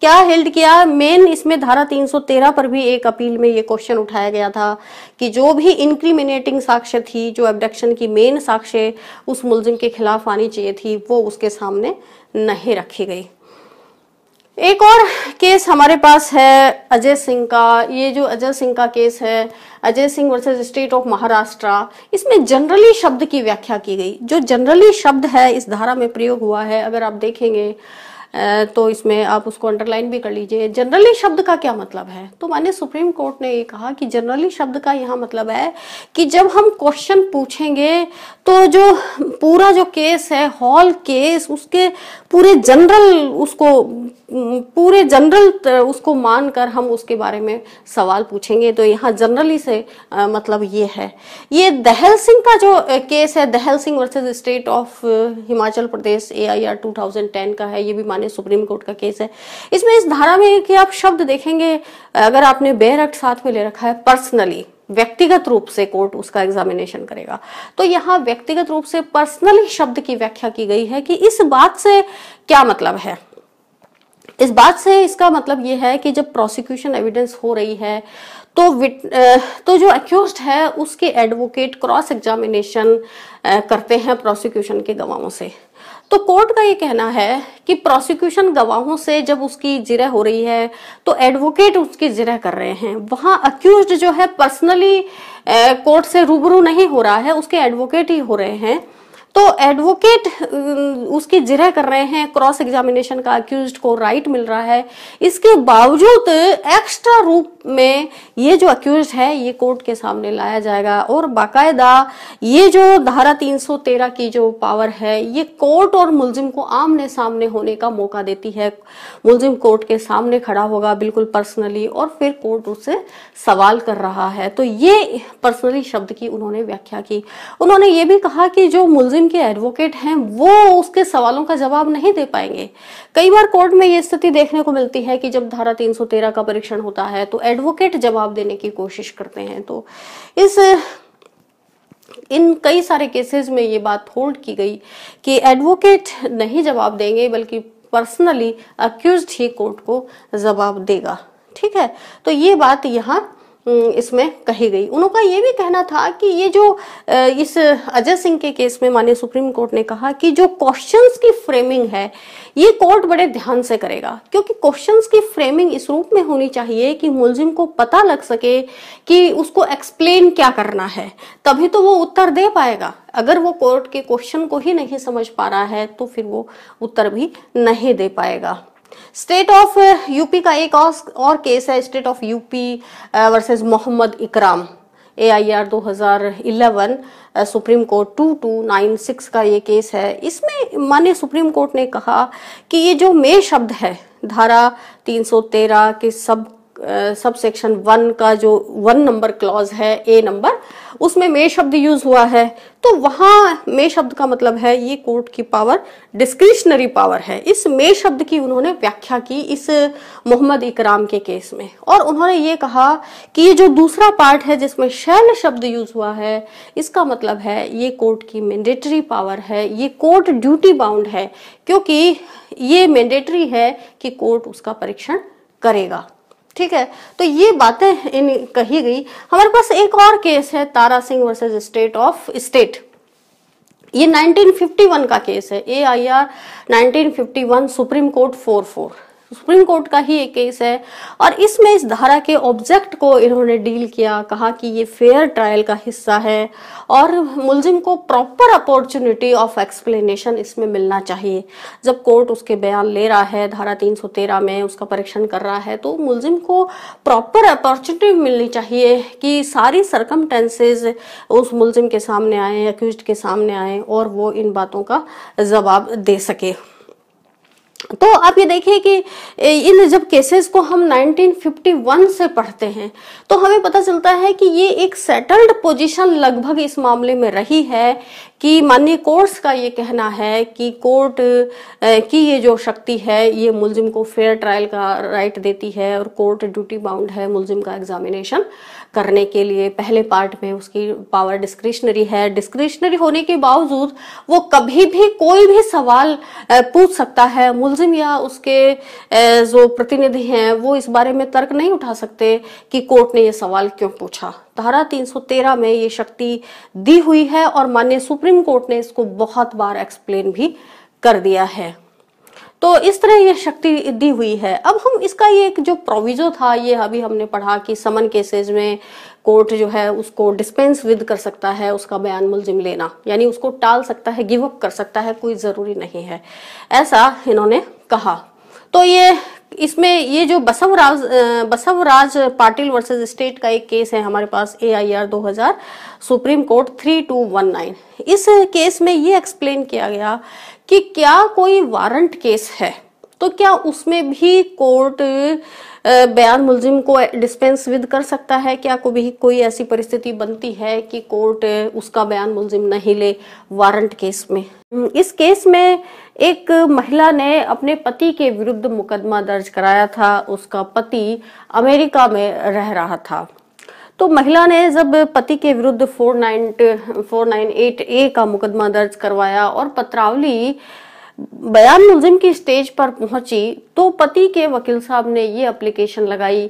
क्या हेल्ड किया मेन इसमें धारा 313 पर भी एक अपील में ये क्वेश्चन उठाया गया था कि जो भी इंक्रिमिनेटिंग साक्ष्य थी जो एबडक्शन की मेन साक्ष्य उस मुलजिम के खिलाफ आनी चाहिए थी वो उसके सामने नहीं रखी गई एक और केस हमारे पास है अजय सिंह का ये जो अजय सिंह का केस है Ajay Singh versus state of Maharashtra इसमें जनरली शब्द की व्याख्या की गई जो जनरली शब्द है इस धारा में प्रयोग हुआ है अगर आप देखेंगे तो इसमें आप उसको अंडरलाइन भी कर लीजिए जनरली शब्द का क्या मतलब है तो मान्य सुप्रीम कोर्ट ने ये कहा कि जनरली शब्द का यहाँ मतलब है कि जब हम क्वेश्चन पूछेंगे तो जो पूरा जो केस है हॉल केस उसके पूरे जनरल उसको पूरे जनरल उसको मानकर हम उसके बारे में सवाल पूछेंगे तो यहाँ जनरली से आ, मतलब ये है ये दहल सिंह का जो केस है Dahal Singh versus state of Himachal Pradesh A I R two thousand ten का है ये भी माने सुप्रीम कोर्ट का केस है इसमें इस धारा में कि आप शब्द देखेंगे अगर आपने बेरक्ट साथ में ले रखा है पर्सनली व्यक्तिगत रूप से कोर्ट उसका एग्जामिनेशन करेगा तो यहाँ व्यक्तिगत रूप से पर्सनली शब्द की व्याख्या की गई है कि इस बात से क्या मतलब है इस बात से इसका मतलब ये है कि जब प्रोसिक्यूशन एविडेंस हो रही है तो विट तो जो एक्यूज है उसके एडवोकेट क्रॉस एग्जामिनेशन करते हैं प्रोसिक्यूशन के गवाहों से तो कोर्ट का ये कहना है कि प्रोसिक्यूशन गवाहों से जब उसकी जिरह हो रही है तो एडवोकेट उसकी जिरह कर रहे हैं वहां अक्यूज जो है पर्सनली कोर्ट से रूबरू नहीं हो रहा है उसके एडवोकेट ही हो रहे हैं तो एडवोकेट उसकी जिरह कर रहे हैं क्रॉस एग्जामिनेशन का अक्यूज को राइट मिल रहा है इसके बावजूद एक्स्ट्रा रूप में ये जो अक्यूज है ये कोर्ट के सामने लाया जाएगा और बाकायदा ये जो धारा 313 की जो पावर है ये कोर्ट और मुलजिम को आमने सामने होने का मौका देती है मुलजिम कोर्ट के सामने खड़ा होगा बिल्कुल पर्सनली और फिर कोर्ट उससे सवाल कर रहा है तो ये पर्सनली शब्द की उन्होंने व्याख्या की उन्होंने ये भी कहा कि जो मुलजिम के एडवोकेट हैं वो उसके सवालों का जवाब नहीं दे पाएंगे कई बार कोर्ट में ये स्थिति देखने को मिलती है कि जब धारा 313 का परीक्षण होता है तो एडवोकेट जवाब देने की कोशिश करते हैं तो इस इन कई सारे केसेस में ये बात होल्ड की गई कि एडवोकेट नहीं जवाब देंगे बल्कि पर्सनली अक्यूज ही कोर्ट को जवाब देगा ठीक है तो ये बात यहाँ हम्म, इसमें कही गई उनका ये भी कहना था कि ये जो इस अजय सिंह के केस में माननीय सुप्रीम कोर्ट ने कहा कि जो क्वेश्चंस की फ्रेमिंग है ये कोर्ट बड़े ध्यान से करेगा क्योंकि क्वेश्चंस की फ्रेमिंग इस रूप में होनी चाहिए कि मुलजिम को पता लग सके कि उसको एक्सप्लेन क्या करना है तभी तो वो उत्तर दे पाएगा अगर वो कोर्ट के क्वेश्चन को ही नहीं समझ पा रहा है तो फिर वो उत्तर भी नहीं दे पाएगा स्टेट ऑफ यूपी का एक और, केस है state of UP versus Mohammad Ikram A I R दो हजार eleven supreme court two two nine six का ये केस है इसमें मान्य सुप्रीम कोर्ट ने कहा कि ये जो मे शब्द है धारा 313 के सब सब सेक्शन वन का जो वन नंबर क्लॉज है ए नंबर उसमें मे शब्द यूज हुआ है तो वहां मे शब्द का मतलब है ये कोर्ट की पावर डिस्क्रिशनरी पावर है इस मे शब्द की उन्होंने व्याख्या की इस मोहम्मद इकराम के केस में और उन्होंने ये कहा कि ये जो दूसरा पार्ट है जिसमें शैल शब्द यूज हुआ है इसका मतलब है ये कोर्ट की मैंडेटरी पावर है ये कोर्ट ड्यूटी बाउंड है क्योंकि ये मैंडेटरी है कि कोर्ट उसका परीक्षण करेगा ठीक है तो ये बातें इन कही गई हमारे पास एक और केस है Tara Singh versus state of state ये 1951 का केस है A I R nineteen supreme court 44 supreme court का ही एक केस है और इसमें इस धारा के ऑब्जेक्ट को इन्होंने डील किया कहा कि ये फेयर ट्रायल का हिस्सा है और मुलजिम को प्रॉपर अपॉर्चुनिटी ऑफ एक्सप्लेनेशन इसमें मिलना चाहिए जब कोर्ट उसके बयान ले रहा है धारा 313 में उसका परीक्षण कर रहा है तो मुलजिम को प्रॉपर अपॉर्चुनिटी मिलनी चाहिए कि सारी सरकमटेंसेज उस मुलजिम के सामने आए एक्यूज के सामने आए और वो इन बातों का जवाब दे सके तो आप ये देखिए कि इन जब केसेस को हम 1951 से पढ़ते हैं तो हमें पता चलता है कि ये एक सेटल्ड पोजीशन लगभग इस मामले में रही है कि माननीय कोर्ट्स का ये कहना है कि कोर्ट की ये जो शक्ति है ये मुलजिम को फेयर ट्रायल का राइट देती है और कोर्ट ड्यूटी बाउंड है मुलजिम का एग्जामिनेशन करने के लिए पहले पार्ट में उसकी पावर डिस्क्रिशनरी है डिस्क्रिशनरी होने के बावजूद वो कभी भी कोई भी सवाल पूछ सकता है मुलजिम या उसके जो प्रतिनिधि हैं वो इस बारे में तर्क नहीं उठा सकते कि कोर्ट ने ये सवाल क्यों पूछा धारा 313 में ये शक्ति दी हुई है और मान्य सुप्रीम कोर्ट ने इसको बहुत बार एक्सप्लेन भी कर दिया है तो इस तरह ये शक्ति दी हुई है अब हम इसका ये एक जो प्रोविजो था ये अभी हमने पढ़ा कि समन केसेज में कोर्ट जो है उसको डिस्पेंस विद कर सकता है उसका बयान मुलजिम लेना यानी उसको टाल सकता है गिव अप कर सकता है कोई ज़रूरी नहीं है ऐसा इन्होंने कहा तो ये इसमें ये जो बसवराज बसवराज पाटिल वर्सेस स्टेट का एक केस है हमारे पास एआईआर 2000 सुप्रीम कोर्ट 3219 इस केस में ये एक्सप्लेन किया गया कि क्या कोई वारंट केस है तो क्या उसमें भी कोर्ट बयान मुलजिम को डिस्पेंस विद कर सकता है क्या कभी कोई ऐसी परिस्थिति बनती है कि कोर्ट उसका बयान मुलजिम नहीं ले वारंट केस में इस केस में एक महिला ने अपने पति के विरुद्ध मुकदमा दर्ज कराया था उसका पति अमेरिका में रह रहा था तो महिला ने जब पति के विरुद्ध नाइन 498 ए का मुकदमा दर्ज करवाया और पत्रावली बयान मुलजिम की स्टेज पर पहुंची तो पति के वकील साहब ने ये अप्लीकेशन लगाई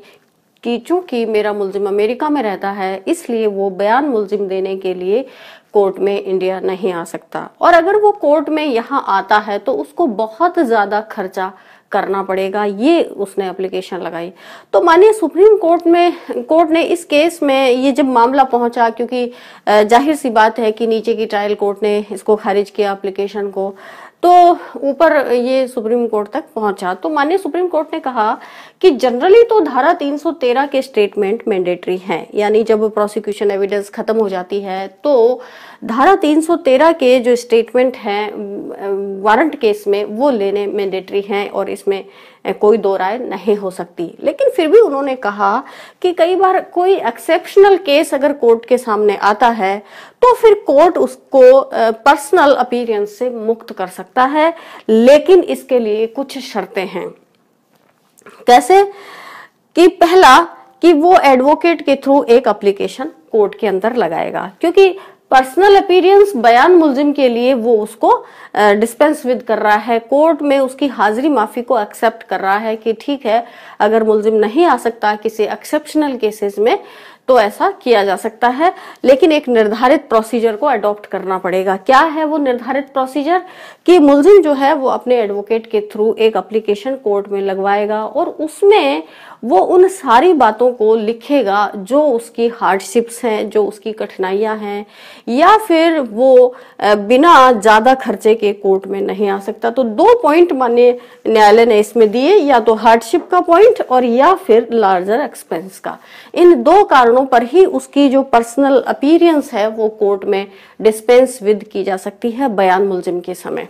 कि चूंकि मेरा मुलजिम अमेरिका में रहता है इसलिए वो बयान मुलजिम देने के लिए कोर्ट में इंडिया नहीं आ सकता और अगर वो कोर्ट में यहाँ आता है तो उसको बहुत ज़्यादा खर्चा करना पड़ेगा ये उसने एप्लीकेशन लगाई तो मानिए सुप्रीम कोर्ट में कोर्ट ने इस केस में ये जब मामला पहुंचा क्योंकि जाहिर सी बात है कि नीचे की ट्रायल कोर्ट ने इसको खारिज किया एप्लीकेशन को तो ऊपर ये सुप्रीम कोर्ट तक पहुंचा तो मान्य सुप्रीम कोर्ट ने कहा कि जनरली तो धारा 313 के स्टेटमेंट मैंडेटरी हैं यानी जब प्रोसिक्यूशन एविडेंस खत्म हो जाती है तो धारा 313 के जो स्टेटमेंट हैं वारंट केस में वो लेने मैंडेटरी हैं और इसमें कोई दो राय नहीं हो सकती लेकिन फिर भी उन्होंने कहा कि कई बार कोई एक्सेप्शनल केस अगर कोर्ट के सामने आता है तो फिर कोर्ट उसको पर्सनल अपीरियंस से मुक्त कर सकता है लेकिन इसके लिए कुछ शर्तें हैं कैसे कि पहला कि वो एडवोकेट के थ्रू एक एप्लीकेशन कोर्ट के अंदर लगाएगा क्योंकि पर्सनल अपीरियंस बयान मुलजिम के लिए वो उसको डिस्पेंस विद कर रहा है कोर्ट में उसकी हाजिरी माफी को एक्सेप्ट कर रहा है कि ठीक है अगर मुलजिम नहीं आ सकता किसी एक्सेप्शनल केसेस में तो ऐसा किया जा सकता है लेकिन एक निर्धारित प्रोसीजर को अडॉप्ट करना पड़ेगा क्या है वो निर्धारित प्रोसीजर कि मुलजिम जो है वो अपने एडवोकेट के थ्रू एक अप्लीकेशन कोर्ट में लगवाएगा और उसमें वो उन सारी बातों को लिखेगा जो उसकी हार्डशिप्स हैं जो उसकी कठिनाइयां हैं या फिर वो बिना ज़्यादा खर्चे के कोर्ट में नहीं आ सकता तो दो पॉइंट मान्य न्यायालय ने इसमें दिए या तो हार्डशिप का पॉइंट और या फिर लार्जर एक्सपेंस का इन दो कारणों पर ही उसकी जो पर्सनल अपीरियंस है वो कोर्ट में डिस्पेंस विद की जा सकती है बयान मुलजिम के समय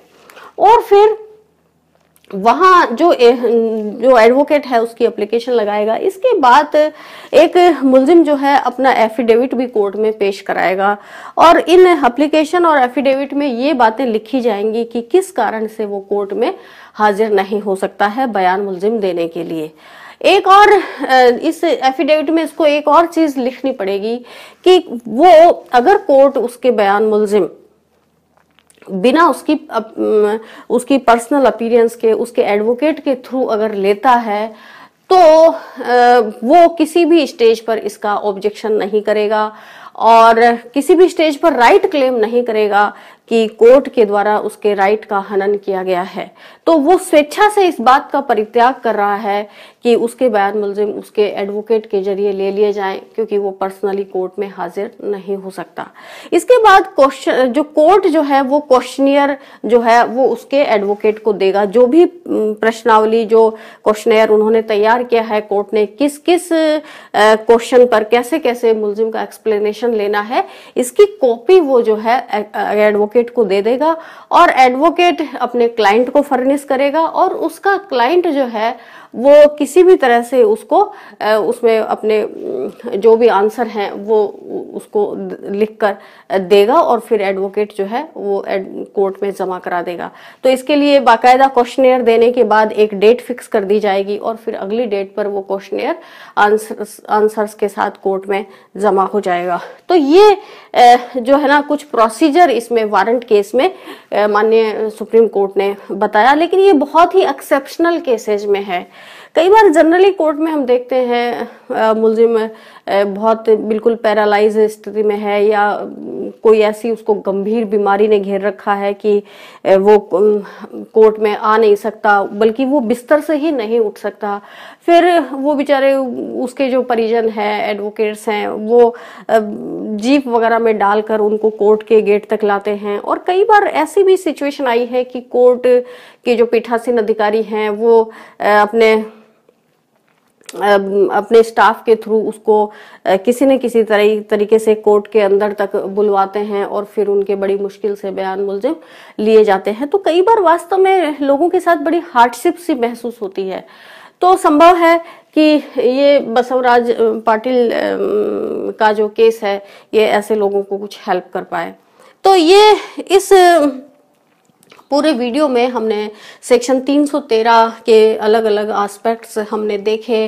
और फिर वहाँ जो जो एडवोकेट है उसकी एप्लीकेशन लगाएगा इसके बाद एक मुलजिम जो है अपना एफिडेविट भी कोर्ट में पेश कराएगा और इन एप्लीकेशन और एफिडेविट में ये बातें लिखी जाएंगी कि किस कारण से वो कोर्ट में हाजिर नहीं हो सकता है बयान मुलजिम देने के लिए एक और इस एफिडेविट में इसको एक और चीज़ लिखनी पड़ेगी कि वो अगर कोर्ट उसके बयान मुलजिम बिना उसकी उसकी पर्सनल अपीरेंस के उसके एडवोकेट के थ्रू अगर लेता है तो वो किसी भी स्टेज पर इसका ऑब्जेक्शन नहीं करेगा और किसी भी स्टेज पर राइट क्लेम नहीं करेगा कि कोर्ट के द्वारा उसके राइट का हनन किया गया है तो वो स्वेच्छा से इस बात का परित्याग कर रहा है कि उसके बयान मुलजिम उसके एडवोकेट के जरिए ले लिए जाएं क्योंकि वो पर्सनली कोर्ट में हाजिर नहीं हो सकता इसके बाद क्वेश्चन जो कोर्ट जो है वो क्वेश्चनियर जो है वो उसके एडवोकेट को देगा जो भी प्रश्नावली जो क्वेश्चनियर उन्होंने तैयार किया है कोर्ट ने किस किस क्वेश्चन पर कैसे कैसे मुलजिम का एक्सप्लेनेशन लेना है इसकी कॉपी वो जो है एडवोकेट को दे देगा और एडवोकेट अपने क्लाइंट को फर्निश मिस करेगा और उसका क्लाइंट जो है वो किसी भी तरह से उसको उसमें अपने जो भी आंसर हैं वो उसको लिख कर देगा और फिर एडवोकेट जो है वो कोर्ट में जमा करा देगा तो इसके लिए बाकायदा क्वेश्चनेयर देने के बाद एक डेट फिक्स कर दी जाएगी और फिर अगली डेट पर वो क्वेश्चनेयर आंसर्स आंसर्स के साथ कोर्ट में जमा हो जाएगा तो ये जो है ना कुछ प्रोसीजर इसमें वारंट केस में माननीय सुप्रीम कोर्ट ने बताया लेकिन ये बहुत ही एक्सेप्शनल केसेज में है कई बार जनरली कोर्ट में हम देखते हैं मुलजिम बहुत बिल्कुल पैरालाइज स्थिति में है या कोई ऐसी उसको गंभीर बीमारी ने घेर रखा है कि वो कोर्ट में आ नहीं सकता बल्कि वो बिस्तर से ही नहीं उठ सकता फिर वो बेचारे उसके जो परिजन हैं एडवोकेट्स हैं वो जीप वगैरह में डालकर उनको कोर्ट के गेट तक लाते हैं और कई बार ऐसी भी सिचुएशन आई है कि कोर्ट के जो पीठासीन अधिकारी हैं वो अपने अपने स्टाफ के थ्रू उसको किसी न किसी तरह तरीके से कोर्ट के अंदर तक बुलवाते हैं और फिर उनके बड़ी मुश्किल से बयान मुलजिम लिए जाते हैं तो कई बार वास्तव में लोगों के साथ बड़ी हार्डशिप सी महसूस होती है तो संभव है कि ये बसवराज पाटिल का जो केस है ये ऐसे लोगों को कुछ हेल्प कर पाए तो ये इस पूरे वीडियो में हमने सेक्शन 313 के अलग अलग आस्पेक्ट्स हमने देखे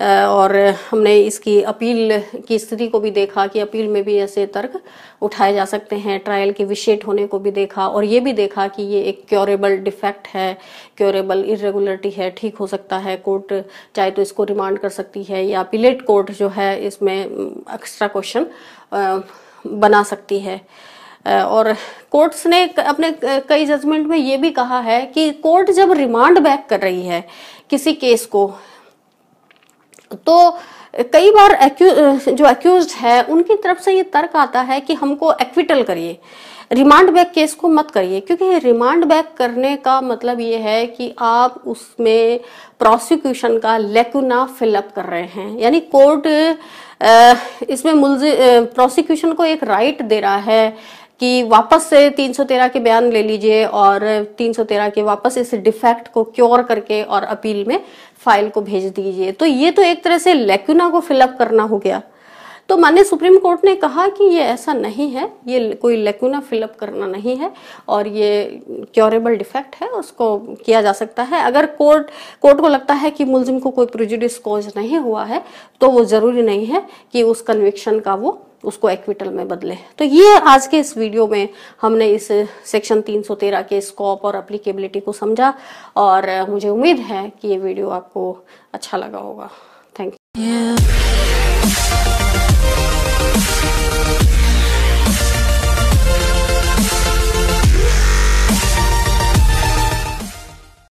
और हमने इसकी अपील की स्थिति को भी देखा कि अपील में भी ऐसे तर्क उठाए जा सकते हैं ट्रायल के विशेट होने को भी देखा और ये भी देखा कि ये एक क्योरेबल डिफेक्ट है क्योरेबल इरेगुलरिटी है ठीक हो सकता है कोर्ट चाहे तो इसको रिमांड कर सकती है या अपीलेट कोर्ट जो है इसमें एक्स्ट्रा क्वेश्चन बना सकती है और कोर्ट्स ने अपने कई जजमेंट में ये भी कहा है कि कोर्ट जब रिमांड बैक कर रही है किसी केस को तो कई बार जो एक्यूज है उनकी तरफ से ये तर्क आता है कि हमको एक्विटल करिए रिमांड बैक केस को मत करिए क्योंकि रिमांड बैक करने का मतलब ये है कि आप उसमें प्रोसिक्यूशन का लेकुना फिलअप कर रहे हैं यानी कोर्ट इसमें मुलज प्रोसिक्यूशन को एक राइट दे रहा है कि वापस से 313 के बयान ले लीजिए और 313 के वापस इस डिफेक्ट को क्योर करके और अपील में फाइल को भेज दीजिए तो ये तो एक तरह से लेक्यूना को फिलअप करना हो गया तो मान्य सुप्रीम कोर्ट ने कहा कि ये ऐसा नहीं है ये कोई लेक्यूना फिलअप करना नहीं है और ये क्योरेबल डिफेक्ट है उसको किया जा सकता है अगर कोर्ट कोर्ट को लगता है कि मुलजिम को कोई प्रोजुडिस कॉज नहीं हुआ है तो वो ज़रूरी नहीं है कि उस कन्विक्शन का वो उसको एक्विटल में बदले तो ये आज के इस वीडियो में हमने इस सेक्शन 313 के स्कोप और अप्लीकेबिलिटी को समझा और मुझे उम्मीद है कि ये वीडियो आपको अच्छा लगा होगा थैंक यू